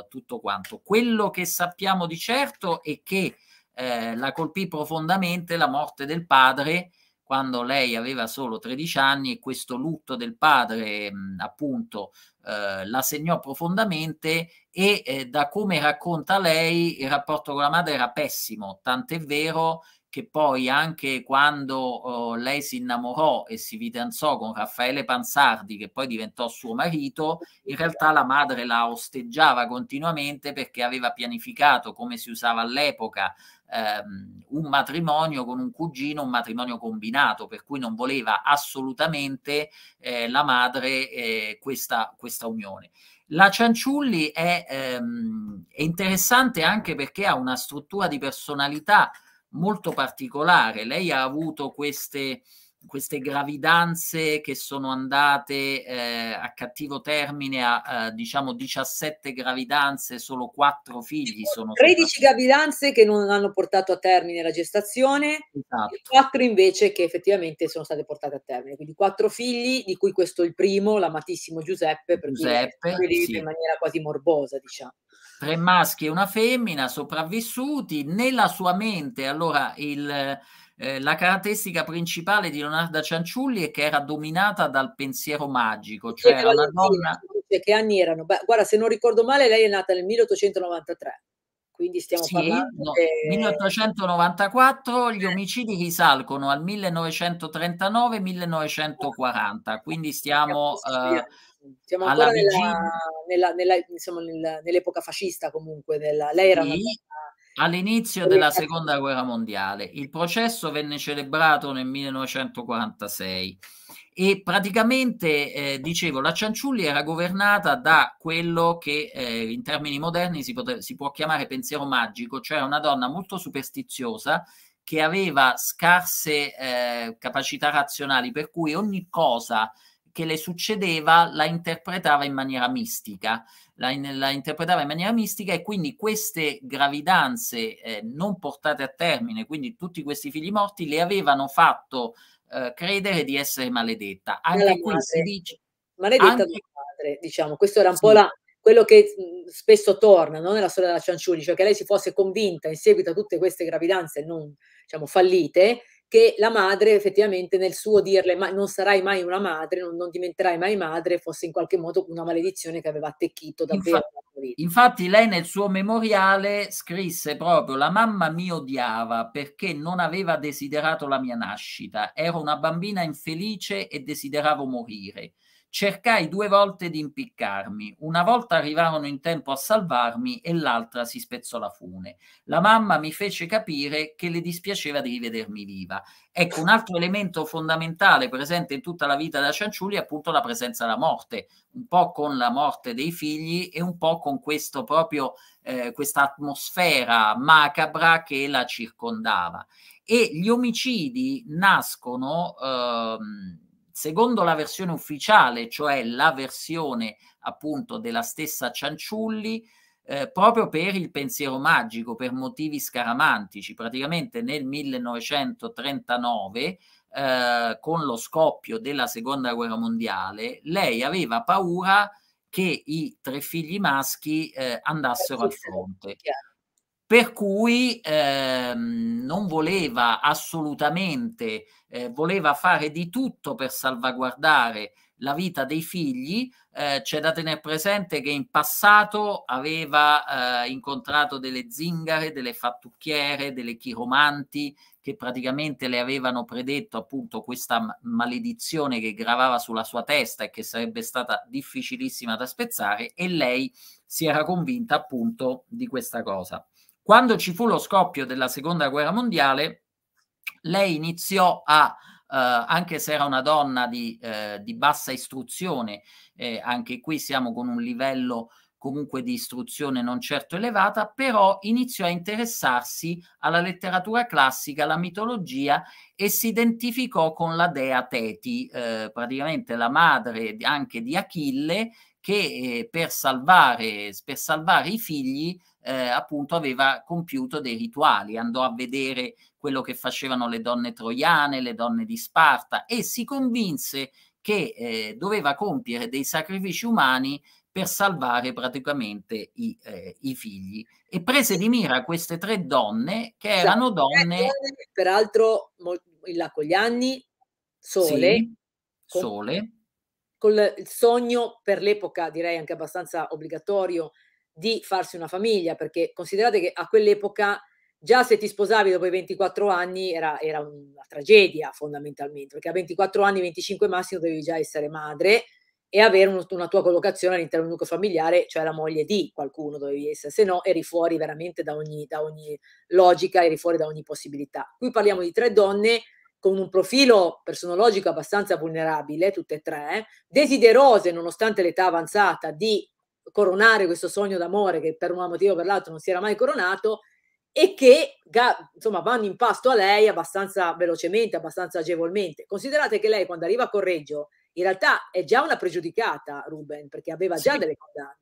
B: eh, tutto quanto. Quello che sappiamo di certo è che eh, la colpì profondamente la morte del padre quando lei aveva solo 13 anni e questo lutto del padre mh, appunto eh, la segnò profondamente e eh, da come racconta lei il rapporto con la madre era pessimo, tant'è vero che poi anche quando oh, lei si innamorò e si fidanzò con Raffaele Pansardi, che poi diventò suo marito, in realtà la madre la osteggiava continuamente perché aveva pianificato, come si usava all'epoca, ehm, un matrimonio con un cugino, un matrimonio combinato, per cui non voleva assolutamente eh, la madre eh, questa, questa unione. La Cianciulli è, ehm, è interessante anche perché ha una struttura di personalità molto particolare. Lei ha avuto queste queste gravidanze che sono andate eh, a cattivo termine a, a, eh, diciamo 17 gravidanze, solo 4 figli sono 13
A: gravidanze che non hanno portato a termine la gestazione, esatto. 4 invece che effettivamente sono state portate a termine, quindi 4 figli di cui questo è il primo, l'amatissimo Giuseppe, per Giuseppe sì. in maniera quasi morbosa, diciamo
B: tre maschi e una femmina sopravvissuti. Nella sua mente, allora il, eh, la caratteristica principale di Leonarda Cianciulli è che era dominata dal pensiero magico, cioè era una donna...
A: Che anni erano? Beh, guarda, se non ricordo male, lei è nata nel 1893 quindi stiamo sì, parlando no, che...
B: 1894 gli eh. omicidi risalgono al 1939-1940 quindi stiamo, Siamo eh,
A: ancora nell'epoca nella, nella, nell'epoca fascista comunque della, lei era sì. una
B: all'inizio della eh. seconda guerra mondiale. Il processo venne celebrato nel 1946 e praticamente, eh, dicevo, la Cianciulli era governata da quello che eh, in termini moderni si, si può chiamare pensiero magico, cioè una donna molto superstiziosa che aveva scarse eh, capacità razionali, per cui ogni cosa che le succedeva la interpretava in maniera mistica, la, in, la interpretava in maniera mistica e quindi queste gravidanze eh, non portate a termine, quindi tutti questi figli morti, le avevano fatto eh, credere di essere maledetta. Anche qui si dice... Maledetta anche... del
A: padre, diciamo, questo era un sì. po' la, quello che mm, spesso torna no? nella storia della Cianciulli, cioè che lei si fosse convinta in seguito a tutte queste gravidanze non diciamo, fallite che la madre effettivamente nel suo dirle ma non sarai mai una madre, non, non diventerai mai madre, fosse in qualche modo una maledizione che aveva attecchito davvero.
B: Infatti, infatti lei nel suo memoriale scrisse proprio la mamma mi odiava perché non aveva desiderato la mia nascita, ero una bambina infelice e desideravo morire. Cercai due volte di impiccarmi. Una volta arrivarono in tempo a salvarmi e l'altra si spezzò la fune. La mamma mi fece capire che le dispiaceva di rivedermi viva. Ecco, un altro elemento fondamentale presente in tutta la vita della Cianciulli è appunto la presenza della morte, un po' con la morte dei figli e un po' con questo proprio eh, questa atmosfera macabra che la circondava. E gli omicidi nascono ehm, Secondo la versione ufficiale, cioè la versione appunto della stessa Cianciulli, eh, proprio per il pensiero magico, per motivi scaramantici. Praticamente nel 1939, eh, con lo scoppio della Seconda Guerra Mondiale, lei aveva paura che i tre figli maschi eh, andassero al fronte. Chiaro per cui ehm, non voleva assolutamente, eh, voleva fare di tutto per salvaguardare la vita dei figli. Eh, c'è da tenere presente che in passato aveva eh, incontrato delle zingare, delle fattucchiere, delle chiromanti che praticamente le avevano predetto appunto questa maledizione che gravava sulla sua testa e che sarebbe stata difficilissima da spezzare e lei si era convinta appunto di questa cosa. Quando ci fu lo scoppio della Seconda Guerra Mondiale, lei iniziò a eh, anche se era una donna di, eh, di bassa istruzione, eh, anche qui siamo con un livello comunque di istruzione non certo elevata, però iniziò a interessarsi alla letteratura classica, alla mitologia e si identificò con la dea Teti, eh, praticamente la madre anche di Achille, che eh, per, salvare, per salvare i figli eh, appunto aveva compiuto dei rituali, andò a vedere quello che facevano le donne troiane, le donne di Sparta e si convinse che eh, doveva compiere dei sacrifici umani per salvare praticamente i, eh, i, figli e prese di mira queste tre donne che cioè, erano donne
A: peraltro in là con gli anni sole sì, con, sole col sogno per l'epoca direi anche abbastanza obbligatorio di farsi una famiglia, perché considerate che a quell'epoca già se ti sposavi dopo i 24 anni era, era una tragedia fondamentalmente, perché a 24 anni, 25 massimo dovevi già essere madre e avere un, una tua collocazione all'interno del nucleo familiare, cioè la moglie di qualcuno dovevi essere, se no eri fuori veramente da ogni, da ogni logica, eri fuori da ogni possibilità. Qui parliamo di tre donne con un profilo personologico abbastanza vulnerabile, tutte e tre, desiderose, nonostante l'età avanzata, di coronare questo sogno d'amore che per un motivo o per l'altro non si era mai coronato e che insomma vanno in pasto a lei abbastanza velocemente, abbastanza agevolmente. Considerate che lei quando arriva a Correggio in realtà è già una pregiudicata Ruben perché aveva già delle condanne.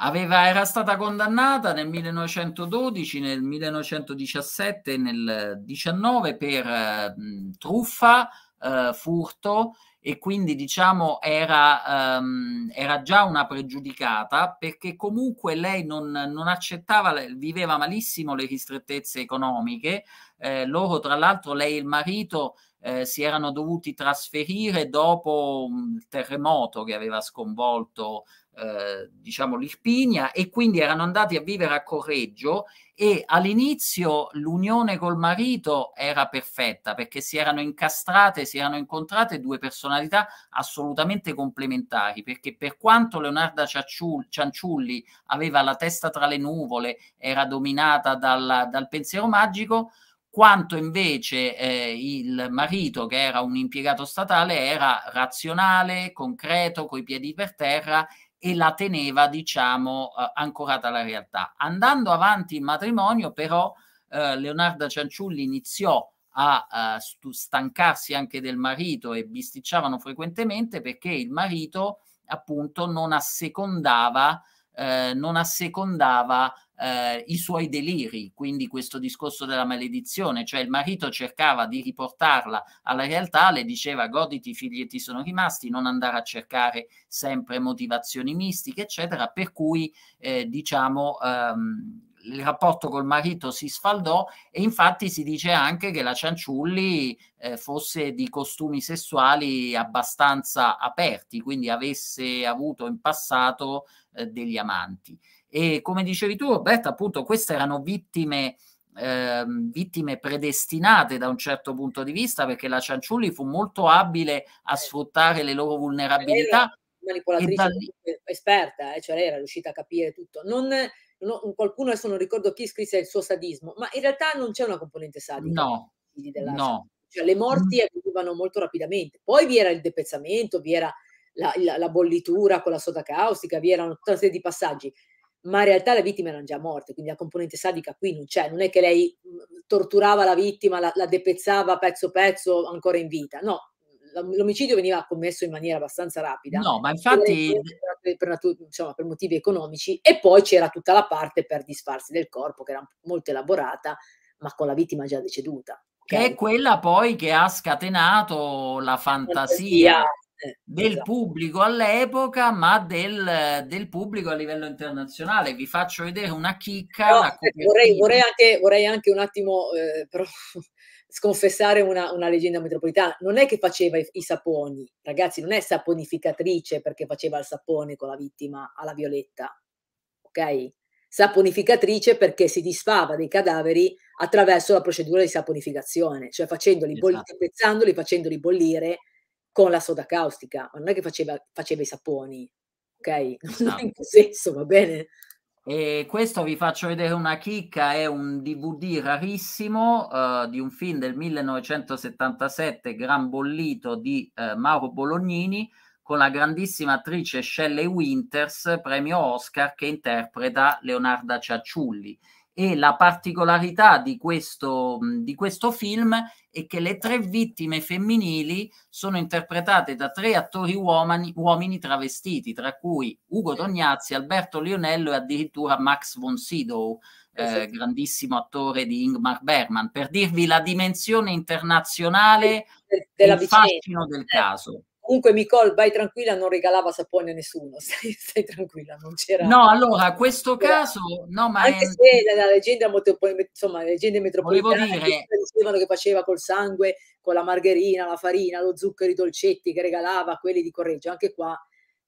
B: Aveva, era stata condannata nel 1912, nel 1917 e nel 19 per eh, mh, truffa, eh, furto e quindi diciamo era, um, era già una pregiudicata perché comunque lei non, non accettava, viveva malissimo le ristrettezze economiche, eh, loro tra l'altro lei e il marito eh, si erano dovuti trasferire dopo il terremoto che aveva sconvolto eh, diciamo l'Irpinia e quindi erano andati a vivere a Correggio e all'inizio l'unione col marito era perfetta perché si erano incastrate, si erano incontrate due personalità assolutamente complementari perché per quanto Leonarda Cianciulli aveva la testa tra le nuvole, era dominata dal, dal pensiero magico, quanto invece eh, il marito, che era un impiegato statale, era razionale, concreto, coi piedi per terra e la teneva, diciamo, eh, ancorata alla realtà. Andando avanti in matrimonio, però, eh, Leonarda Cianciulli iniziò a, a eh, stu- stancarsi anche del marito e bisticciavano frequentemente perché il marito, appunto, non assecondava, eh, non assecondava eh, i suoi deliri, quindi questo discorso della maledizione, cioè il marito cercava di riportarla alla realtà, le diceva goditi i figli ti sono rimasti, non andare a cercare sempre motivazioni mistiche, eccetera, per cui eh, diciamo ehm, il rapporto col marito si sfaldò e infatti si dice anche che la Cianciulli eh, fosse di costumi sessuali abbastanza aperti, quindi avesse avuto in passato eh, degli amanti. E come dicevi tu, Roberta, appunto, queste erano vittime, eh, vittime predestinate da un certo punto di vista, perché la Cianciulli fu molto abile a eh. sfruttare le loro vulnerabilità.
A: Manipolatrice da... esperta, eh, cioè era riuscita a capire tutto. Non, non, qualcuno adesso non ricordo chi scrisse il suo sadismo, ma in realtà non c'è una componente sadica. No, no. Cioè, le morti mm. arrivano molto rapidamente. Poi vi era il depezzamento, vi era la, la, la bollitura con la soda caustica, vi erano tutta una serie di passaggi ma in realtà le vittime erano già morte, quindi la componente sadica qui non c'è, non è che lei mm, torturava la vittima, la, la depezzava pezzo pezzo ancora in vita, no, l'omicidio veniva commesso in maniera abbastanza rapida. No, ma infatti... Per, per, diciamo, per, motivi economici e poi c'era tutta la parte per disfarsi del corpo che era molto elaborata, ma con la vittima già deceduta. Che è
B: quella poi che ha scatenato la fantasia. fantasia del esatto. pubblico all'epoca, ma del, del, pubblico a livello internazionale. Vi faccio vedere una chicca. No, una eh, vorrei, vorrei,
A: anche, vorrei, anche, un attimo eh, però, *laughs* sconfessare una, una, leggenda metropolitana. Non è che faceva i, i, saponi, ragazzi, non è saponificatrice perché faceva il sapone con la vittima alla violetta, ok? Saponificatrice perché si disfava dei cadaveri attraverso la procedura di saponificazione, cioè facendoli esatto. bolli, facendoli bollire con la soda caustica, ma non è che faceva, faceva i saponi, ok? *laughs* Non no. Esatto. in che senso, va bene?
B: E questo vi faccio vedere una chicca, è un DVD rarissimo uh, di un film del 1977, Gran Bollito di uh, Mauro Bolognini, con la grandissima attrice Shelley Winters, premio Oscar, che interpreta Leonarda Ciacciulli. E la particolarità di questo, di questo film è che le tre vittime femminili sono interpretate da tre attori uomini, uomini travestiti, tra cui Ugo Tognazzi, Alberto Lionello e addirittura Max von Sydow, eh, esatto. grandissimo attore di Ingmar Bergman, per dirvi la dimensione internazionale
A: del fascino
B: del caso.
A: Comunque, Nicole, vai tranquilla, non regalava sapone a nessuno, *laughs* stai, stai tranquilla, non c'era. No,
B: allora, questo caso,
A: no, ma. Anche è... se la, leggenda, insomma, le leggende metropolitane Volevo dire... dicevano che faceva col sangue, con la margherina, la farina, lo zucchero, i dolcetti che regalava quelli di Correggio, anche qua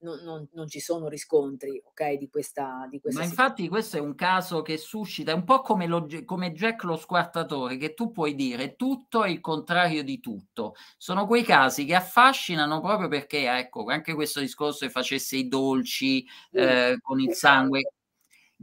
A: non, non, non, ci sono riscontri okay, di questa, di questa Ma
B: infatti questo è un caso che suscita, un po' come, lo, come Jack lo squartatore, che tu puoi dire tutto è il contrario di tutto. Sono quei casi che affascinano proprio perché, ecco, anche questo discorso che facesse i dolci eh, con il esatto. sangue,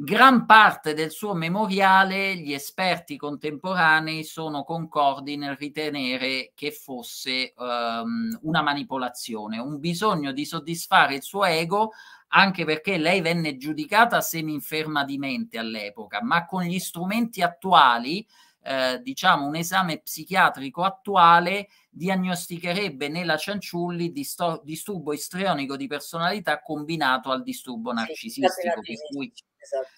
B: Gran parte del suo memoriale gli esperti contemporanei sono concordi nel ritenere che fosse um, una manipolazione, un bisogno di soddisfare il suo ego, anche perché lei venne giudicata semi-inferma di mente all'epoca, ma con gli strumenti attuali, eh, diciamo un esame psichiatrico attuale, diagnosticherebbe nella Cianciulli disturbo istrionico di personalità combinato al disturbo narcisistico, sì, per cui Esatto.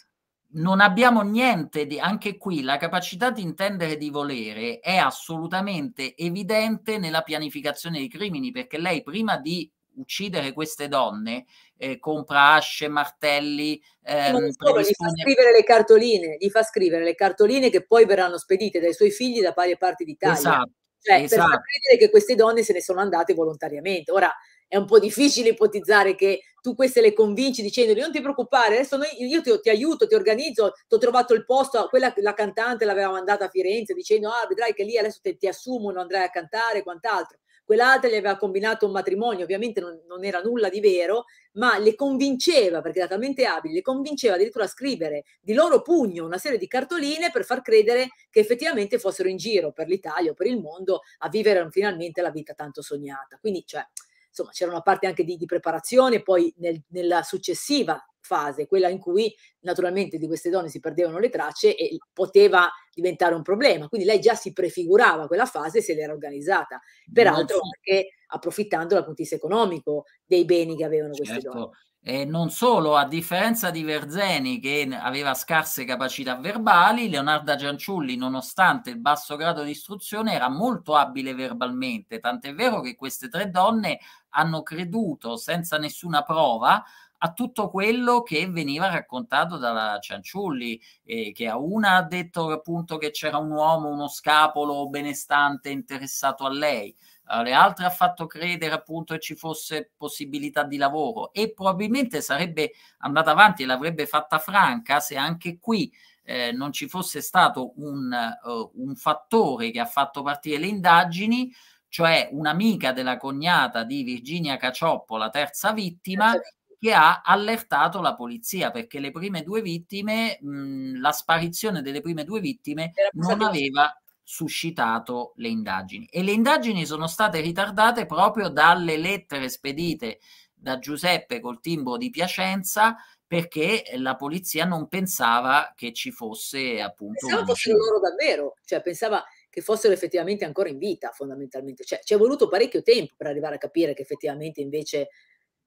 B: Non abbiamo niente di anche qui la capacità di intendere di volere è assolutamente evidente nella pianificazione dei crimini perché lei prima di uccidere queste donne, eh, compra asce, martelli. Ehm, non solo, predispone... gli fa scrivere
A: le cartoline, gli fa scrivere le cartoline che poi verranno spedite dai suoi figli da varie parti d'Italia. Esatto, cioè, esatto. per far esatto. credere che queste donne se ne sono andate volontariamente. Ora è un po' difficile ipotizzare che tu queste le convinci dicendogli non ti preoccupare, adesso noi, io ti, ti, aiuto, ti organizzo, ti ho trovato il posto, quella, la cantante l'aveva mandata a Firenze dicendo ah vedrai che lì adesso te, ti assumono, andrai a cantare e quant'altro. Quell'altra gli aveva combinato un matrimonio, ovviamente non, non, era nulla di vero, ma le convinceva, perché era talmente abile, le convinceva addirittura a scrivere di loro pugno una serie di cartoline per far credere che effettivamente fossero in giro per l'Italia o per il mondo a vivere finalmente la vita tanto sognata. Quindi, cioè, insomma c'era una parte anche di, di preparazione, poi nel, nella successiva fase, quella in cui naturalmente di queste donne si perdevano le tracce e poteva diventare un problema. Quindi lei già si prefigurava quella fase se l'era organizzata, peraltro anche approfittando dal punto di vista economico dei beni che avevano certo. queste donne.
B: E non solo, a differenza di Verzeni che aveva scarse capacità verbali, Leonarda Gianciulli, nonostante il basso grado di istruzione, era molto abile verbalmente, tant'è vero che queste tre donne hanno creduto senza nessuna prova a tutto quello che veniva raccontato dalla Cianciulli, eh, che a una ha detto appunto che c'era un uomo, uno scapolo benestante interessato a lei, alle altre ha fatto credere appunto che ci fosse possibilità di lavoro e probabilmente sarebbe andata avanti e l'avrebbe fatta franca se anche qui eh, non ci fosse stato un, uh, un fattore che ha fatto partire le indagini cioè un'amica della cognata di Virginia Cacioppo, la terza vittima, che ha allertato la polizia perché le prime due vittime, mh, la sparizione delle prime due vittime non aveva suscitato le indagini. E le indagini sono state ritardate proprio dalle lettere spedite da Giuseppe col timbro di Piacenza perché la polizia non pensava che ci fosse appunto... Pensava fossero
A: loro davvero, cioè pensava che fossero effettivamente ancora in vita fondamentalmente. Cioè ci è voluto parecchio tempo per arrivare a capire che effettivamente invece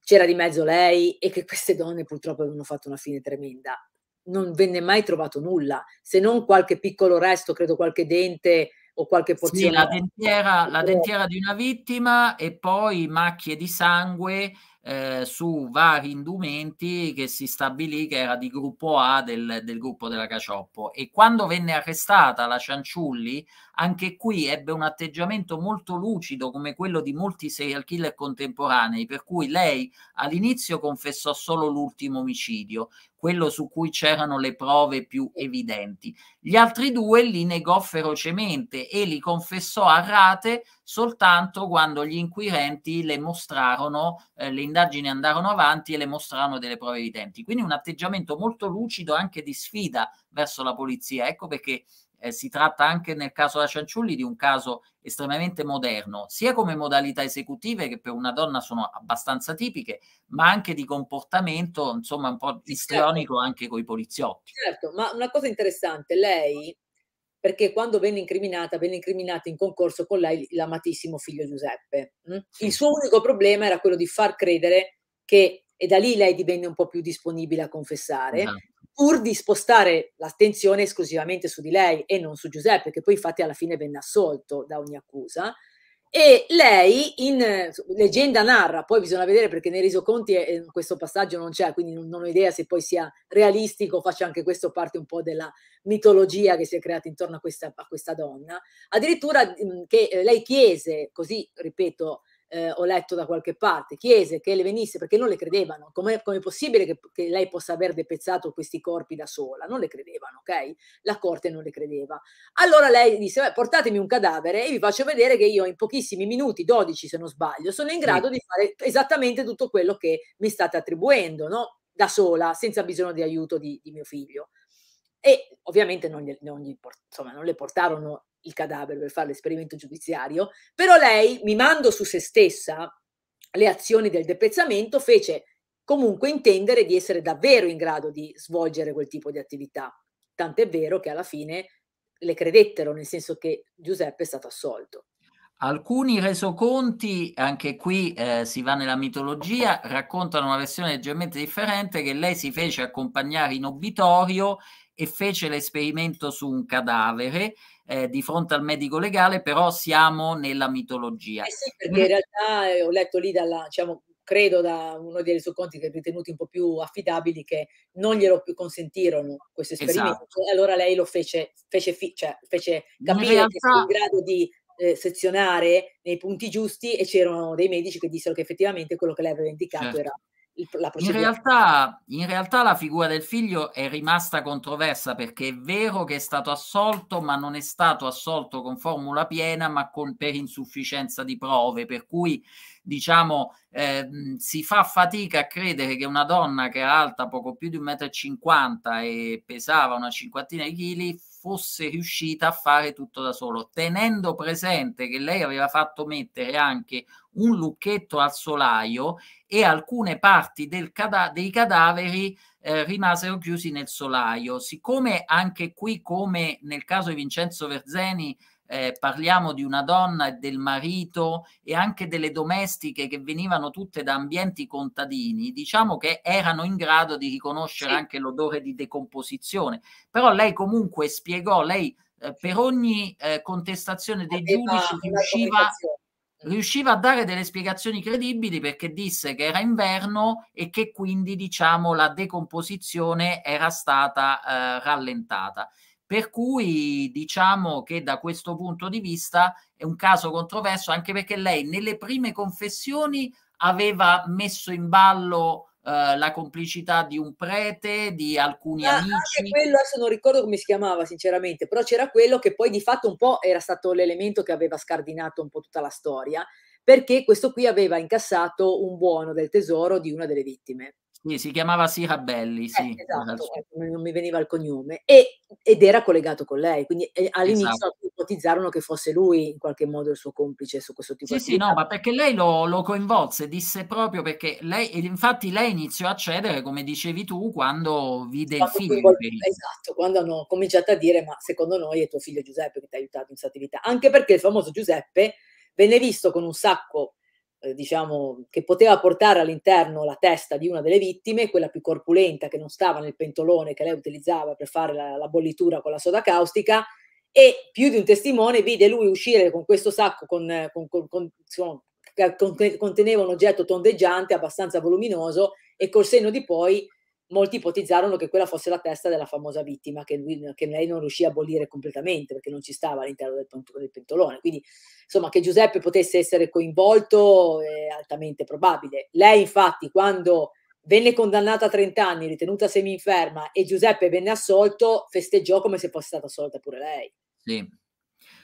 A: c'era di mezzo lei e che queste donne purtroppo avevano fatto una fine tremenda non venne mai trovato nulla, se non qualche piccolo resto, credo qualche dente o qualche porzione. Sì, la dentiera,
B: la eh. dentiera di una vittima e poi macchie di sangue eh, su vari indumenti che si stabilì che era di gruppo A del, del gruppo della Cacioppo. E quando venne arrestata la Cianciulli, anche qui ebbe un atteggiamento molto lucido come quello di molti serial killer contemporanei, per cui lei all'inizio confessò solo l'ultimo omicidio, quello su cui c'erano le prove più evidenti. Gli altri due li negò ferocemente e li confessò a rate soltanto quando gli inquirenti le mostrarono, eh, le indagini andarono avanti e le mostrarono delle prove evidenti. Quindi un atteggiamento molto lucido anche di sfida verso la polizia. Ecco perché eh, si tratta anche nel caso della Cianciulli di un caso estremamente moderno, sia come modalità esecutive che per una donna sono abbastanza tipiche, ma anche di comportamento, insomma, un po' certo. istrionico certo. anche con i poliziotti.
A: Certo, ma una cosa interessante, lei, perché quando venne incriminata, venne incriminata in concorso con lei l'amatissimo figlio Giuseppe. Mm? Il suo unico problema era quello di far credere che, e da lì lei divenne un po' più disponibile a confessare, esatto pur di spostare l'attenzione esclusivamente su di lei e non su Giuseppe, che poi infatti alla fine venne assolto da ogni accusa. E lei, in leggenda narra, poi bisogna vedere perché nei resoconti eh, questo passaggio non c'è, quindi non, ho idea se poi sia realistico, faccia anche questo parte un po' della mitologia che si è creata intorno a questa, a questa donna. Addirittura che eh, lei chiese, così ripeto, eh, ho letto da qualche parte, chiese che le venisse perché non le credevano, Come è possibile che, che, lei possa aver depezzato questi corpi da sola? Non le credevano, ok? La corte non le credeva. Allora lei disse, portatemi un cadavere e vi faccio vedere che io in pochissimi minuti, 12 se non sbaglio, sono in grado sì. di fare esattamente tutto quello che mi state attribuendo, no? Da sola, senza bisogno di aiuto di, di mio figlio e ovviamente non, gli, non, gli, insomma, non, le portarono il cadavere per fare l'esperimento giudiziario, però lei, mimando su se stessa le azioni del depezzamento, fece comunque intendere di essere davvero in grado di svolgere quel tipo di attività. Tant'è vero che alla fine le credettero, nel senso che Giuseppe è stato assolto.
B: Alcuni resoconti, anche qui eh, si va nella mitologia, raccontano una versione leggermente differente che lei si fece accompagnare in obitorio e fece l'esperimento su un cadavere eh, di fronte al medico legale, però siamo nella mitologia. Eh sì, perché in
A: realtà eh, ho letto lì dalla, diciamo, credo da uno dei resoconti che ritenuti un po' più affidabili che non glielo più consentirono questo esperimento esatto. allora lei lo fece, fece, fi, cioè, fece capire realtà... che era in grado di eh, sezionare nei punti giusti e c'erano dei medici che dissero che effettivamente quello che lei aveva indicato certo. era il, la procedura. In
B: realtà, in realtà la figura del figlio è rimasta controversa perché è vero che è stato assolto, ma non è stato assolto con formula piena, ma con, per insufficienza di prove, per cui diciamo eh, si fa fatica a credere che una donna che era alta poco più di 1,50 m e pesava una cinquantina di chili fosse riuscita a fare tutto da solo, tenendo presente che lei aveva fatto mettere anche un lucchetto al solaio e alcune parti cada dei cadaveri eh, rimasero chiusi nel solaio. Siccome anche qui, come nel caso di Vincenzo Verzeni, eh, parliamo di una donna e del marito e anche delle domestiche che venivano tutte da ambienti contadini, diciamo che erano in grado di riconoscere sì. anche l'odore di decomposizione. Però lei comunque spiegò, lei eh, per ogni eh, contestazione dei Aveva giudici riusciva riusciva a dare delle spiegazioni credibili perché disse che era inverno e che quindi diciamo la decomposizione era stata eh, rallentata. Per cui diciamo che da questo punto di vista è un caso controverso anche perché lei nelle prime confessioni aveva messo in ballo eh, la complicità di un prete, di
A: alcuni ah, amici. Anche quello, adesso non ricordo come si chiamava sinceramente, però c'era quello che poi di fatto un po' era stato l'elemento che aveva scardinato un po' tutta la storia, perché questo qui aveva incassato un buono del tesoro di una delle vittime. Sì, si chiamava Sirabelli, eh, sì. Esatto, eh, esatto, non mi veniva il cognome. E, ed era collegato con lei, quindi eh, all'inizio esatto. ipotizzarono che fosse lui in qualche modo il suo complice su questo tipo sì, di... Sì, sì, no, ma
B: perché lei lo, lo coinvolse, disse proprio perché lei, infatti lei iniziò a cedere, come dicevi tu, quando vide quando il figlio.
A: Esatto, quando hanno cominciato a dire, ma secondo noi è tuo figlio Giuseppe che ti ha aiutato in questa attività, anche perché il famoso Giuseppe venne visto con un sacco eh, diciamo, che poteva portare all'interno la testa di una delle vittime, quella più corpulenta che non stava nel pentolone che lei utilizzava per fare la, la bollitura con la soda caustica, e più di un testimone vide lui uscire con questo sacco con, eh, con, con, che conteneva un oggetto tondeggiante abbastanza voluminoso e col senno di poi molti ipotizzarono che quella fosse la testa della famosa vittima che, lui, che lei non riuscì a bollire completamente perché non ci stava all'interno del, del pentolone. Quindi, insomma, che Giuseppe potesse essere coinvolto è altamente probabile. Lei, infatti, quando venne condannata a 30 anni, ritenuta semi-inferma, e Giuseppe venne assolto, festeggiò come se fosse stata assolta pure lei.
B: Sì.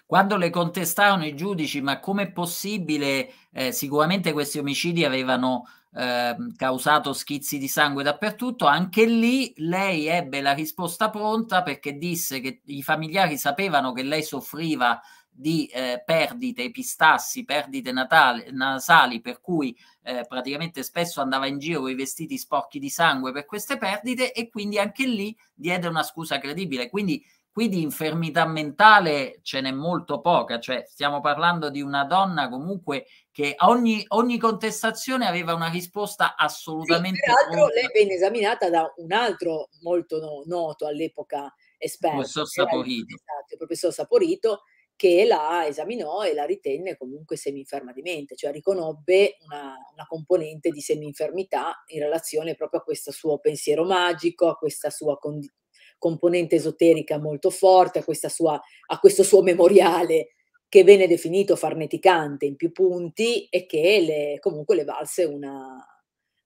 B: Quando le contestarono i giudici, ma com'è possibile? Eh, sicuramente questi omicidi avevano eh, causato schizzi di sangue dappertutto, anche lì lei ebbe la risposta pronta perché disse che i familiari sapevano che lei soffriva di eh, perdite, epistassi, perdite natale, nasali, per cui eh, praticamente spesso andava in giro con i vestiti sporchi di sangue per queste perdite e quindi anche lì diede una scusa credibile. Quindi Qui di infermità mentale ce n'è molto poca, cioè stiamo parlando di una donna comunque che a ogni, ogni contestazione aveva una risposta assolutamente... Sì, peraltro molto...
A: lei venne esaminata da un altro molto no, noto all'epoca esperto, professor Saporito. Esatto, il professor Saporito, che la esaminò e la ritenne comunque seminferma di mente, cioè riconobbe una, una, componente di seminfermità in relazione proprio a questo suo pensiero magico, a questa sua condizione componente esoterica molto forte, a, sua, a questo suo memoriale che venne definito farneticante in più punti e che le, comunque le valse una,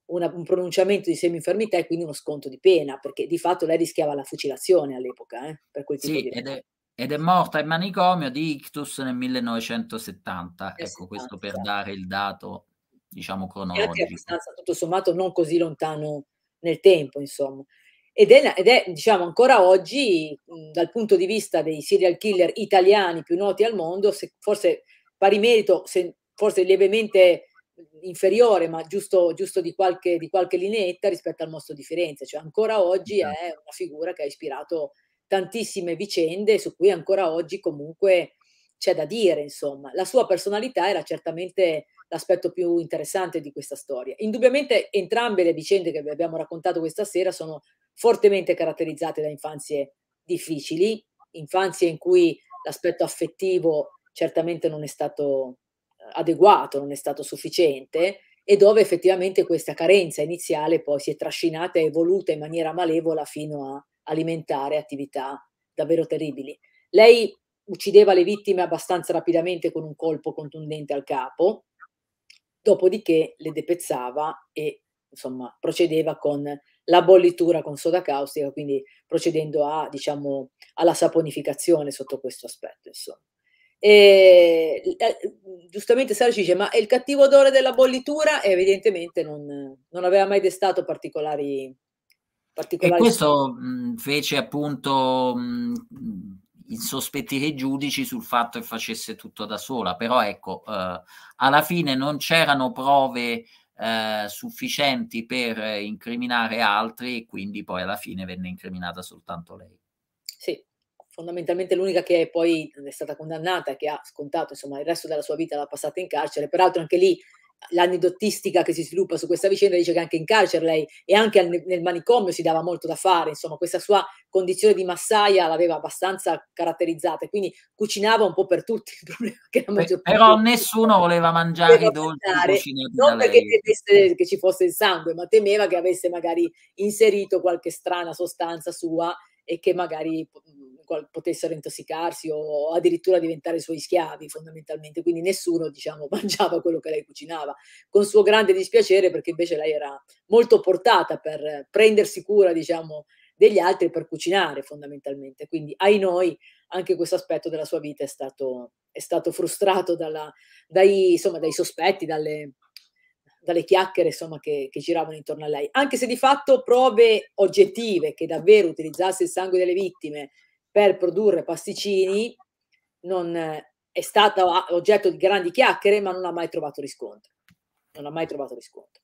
A: una, un pronunciamento di semi-infermità e quindi uno sconto di pena, perché di fatto lei rischiava la fucilazione all'epoca eh, per quel tipo sì, di ed è,
B: ed è morta in manicomio di ictus nel 1970, eh ecco 70, questo per esatto. dare il dato diciamo cronologico. Anche abbastanza
A: tutto sommato non così lontano nel tempo, insomma ed è, ed è, diciamo ancora oggi mh, dal punto di vista dei serial killer italiani più noti al mondo se, forse pari merito se, forse lievemente inferiore ma giusto, giusto di, qualche, di qualche lineetta rispetto al mostro di Firenze cioè ancora oggi certo. è una figura che ha ispirato tantissime vicende su cui ancora oggi comunque c'è da dire insomma la sua personalità era certamente l'aspetto più interessante di questa storia. Indubbiamente entrambe le vicende che vi abbiamo raccontato questa sera sono fortemente caratterizzate da infanzie difficili, infanzie in cui l'aspetto affettivo certamente non è stato eh, adeguato, non è stato sufficiente e dove effettivamente questa carenza iniziale poi si è trascinata e evoluta in maniera malevola fino a alimentare attività davvero terribili. Lei uccideva le vittime abbastanza rapidamente con un colpo contundente al capo, dopodiché le depezzava e insomma procedeva con la bollitura con soda caustica, quindi procedendo a, diciamo, alla saponificazione sotto questo aspetto. Insomma. E, eh, giustamente Sara ci dice, ma il cattivo odore della bollitura? E evidentemente non, non aveva mai destato particolari... particolari e questo
B: mh, fece appunto mh, insospettire i giudici sul fatto che facesse tutto da sola, però ecco, eh, alla fine non c'erano prove eh, sufficienti per incriminare altri e quindi poi alla fine venne incriminata soltanto lei.
A: Sì, fondamentalmente l'unica che poi è stata condannata, che ha scontato insomma il resto della sua vita, l'ha passata in carcere, peraltro anche lì l'aneddotistica che si sviluppa su questa vicenda dice che anche in carcere lei e anche nel manicomio si dava molto da fare, insomma questa sua condizione di massaia l'aveva abbastanza caratterizzata, quindi cucinava un po' per tutti il *laughs* problema che la maggior parte... Però
B: nessuno voleva mangiare i dolci Non perché
A: temesse che ci fosse il sangue, ma temeva che avesse magari inserito qualche strana sostanza sua e che magari mhmm, potessero intossicarsi o addirittura diventare suoi schiavi fondamentalmente, quindi nessuno diciamo, *laughs* mangiava quello che lei cucinava, con suo grande dispiacere perché invece lei era molto portata per prendersi cura diciamo, degli altri per cucinare fondamentalmente, quindi ai noi anche questo aspetto della sua vita è stato, è stato frustrato dalla, dai, insomma, dai sospetti, dalle, dalle chiacchiere insomma, che, che, giravano intorno a lei, anche se di fatto prove oggettive che davvero utilizzasse il sangue delle vittime per produrre pasticcini non è stata oggetto di grandi chiacchiere, ma non ha mai trovato riscontro. Non ha mai trovato riscontro.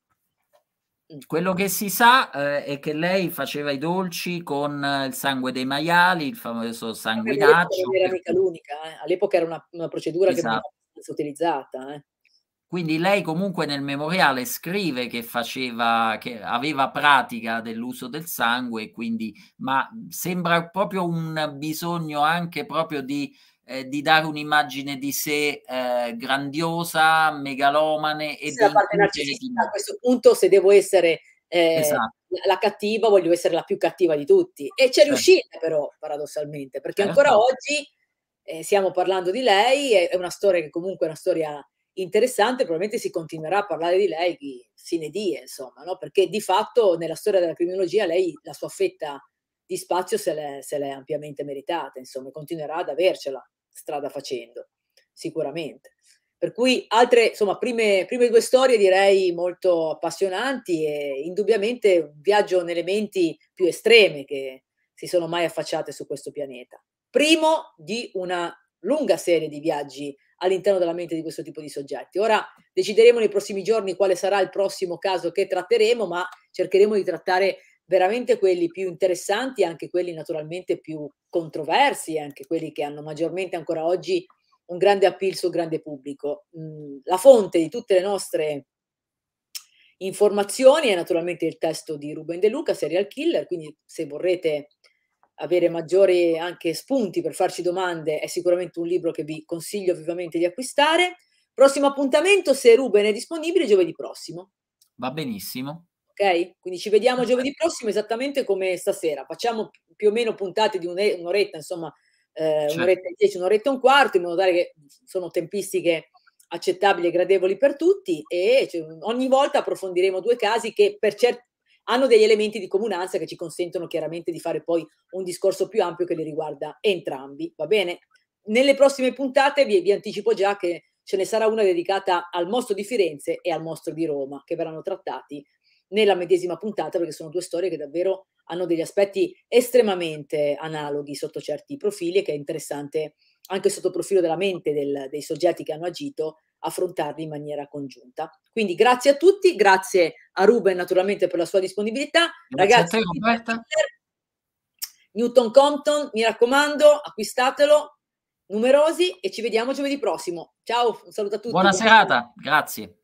B: Mm. Quello che si sa eh, è che lei faceva i dolci con eh, il sangue dei maiali, il famoso sanguinaccio. Non
A: era mica l'unica, eh. all'epoca era una, una procedura esatto. che non era utilizzata. Eh. Quindi lei comunque nel memoriale
B: scrive che faceva, che aveva pratica dell'uso del sangue, quindi, ma sembra proprio un bisogno anche proprio di, eh, di dare un'immagine di sé eh, grandiosa, megalomane e sì, di...
A: A questo punto se devo essere eh, esatto. la cattiva, voglio essere la più cattiva di tutti. E c'è certo. riuscita però, paradossalmente, perché certo. ancora oggi eh, stiamo parlando di lei, è, una storia che comunque è una storia interessante, probabilmente si continuerà a parlare di lei sine die, insomma, no? perché di fatto nella storia della criminologia lei la sua fetta di spazio se l'è, se l'è ampiamente meritata, insomma, continuerà ad avercela strada facendo, sicuramente. Per cui altre, insomma, prime, prime due storie direi molto appassionanti e indubbiamente un viaggio nelle menti più estreme che si sono mai affacciate su questo pianeta. Primo di una lunga serie di viaggi all'interno della mente di questo tipo di soggetti. Ora decideremo nei prossimi giorni quale sarà il prossimo caso che tratteremo, ma cercheremo di trattare veramente quelli più interessanti, anche quelli naturalmente più controversi, anche quelli che hanno maggiormente ancora oggi un grande appeal sul grande pubblico. Mm, la fonte di tutte le nostre informazioni è naturalmente il testo di Ruben De Luca, Serial Killer, quindi se vorrete avere maggiori anche spunti per farci domande, è sicuramente un libro che vi consiglio vivamente di acquistare. Prossimo appuntamento, se Ruben è disponibile, giovedì prossimo.
B: Va benissimo.
A: Ok? Quindi ci vediamo giovedì prossimo esattamente come stasera. Facciamo più o meno puntate di un'oretta, insomma, eh, certo. un'oretta e dieci, un'oretta e un quarto, in modo tale che sono tempistiche accettabili e gradevoli per tutti e cioè, ogni volta approfondiremo due casi che per certi hanno degli elementi di comunanza che ci consentono chiaramente di fare poi un discorso più ampio che li riguarda entrambi, va bene? Nelle prossime puntate vi, vi anticipo già che ce ne sarà una dedicata al mostro di Firenze e al mostro di Roma, che verranno trattati nella medesima puntata perché sono due storie che davvero hanno degli aspetti estremamente analoghi sotto certi profili e che è interessante anche sotto il profilo della mente del, dei soggetti che hanno agito affrontarli in maniera congiunta. Quindi grazie a tutti, grazie a Ruben naturalmente per la sua disponibilità. Grazie Ragazzi, a te, Newton Compton, mi raccomando, acquistatelo, numerosi e ci vediamo giovedì prossimo. Ciao, un saluto a tutti. Buona serata, grazie.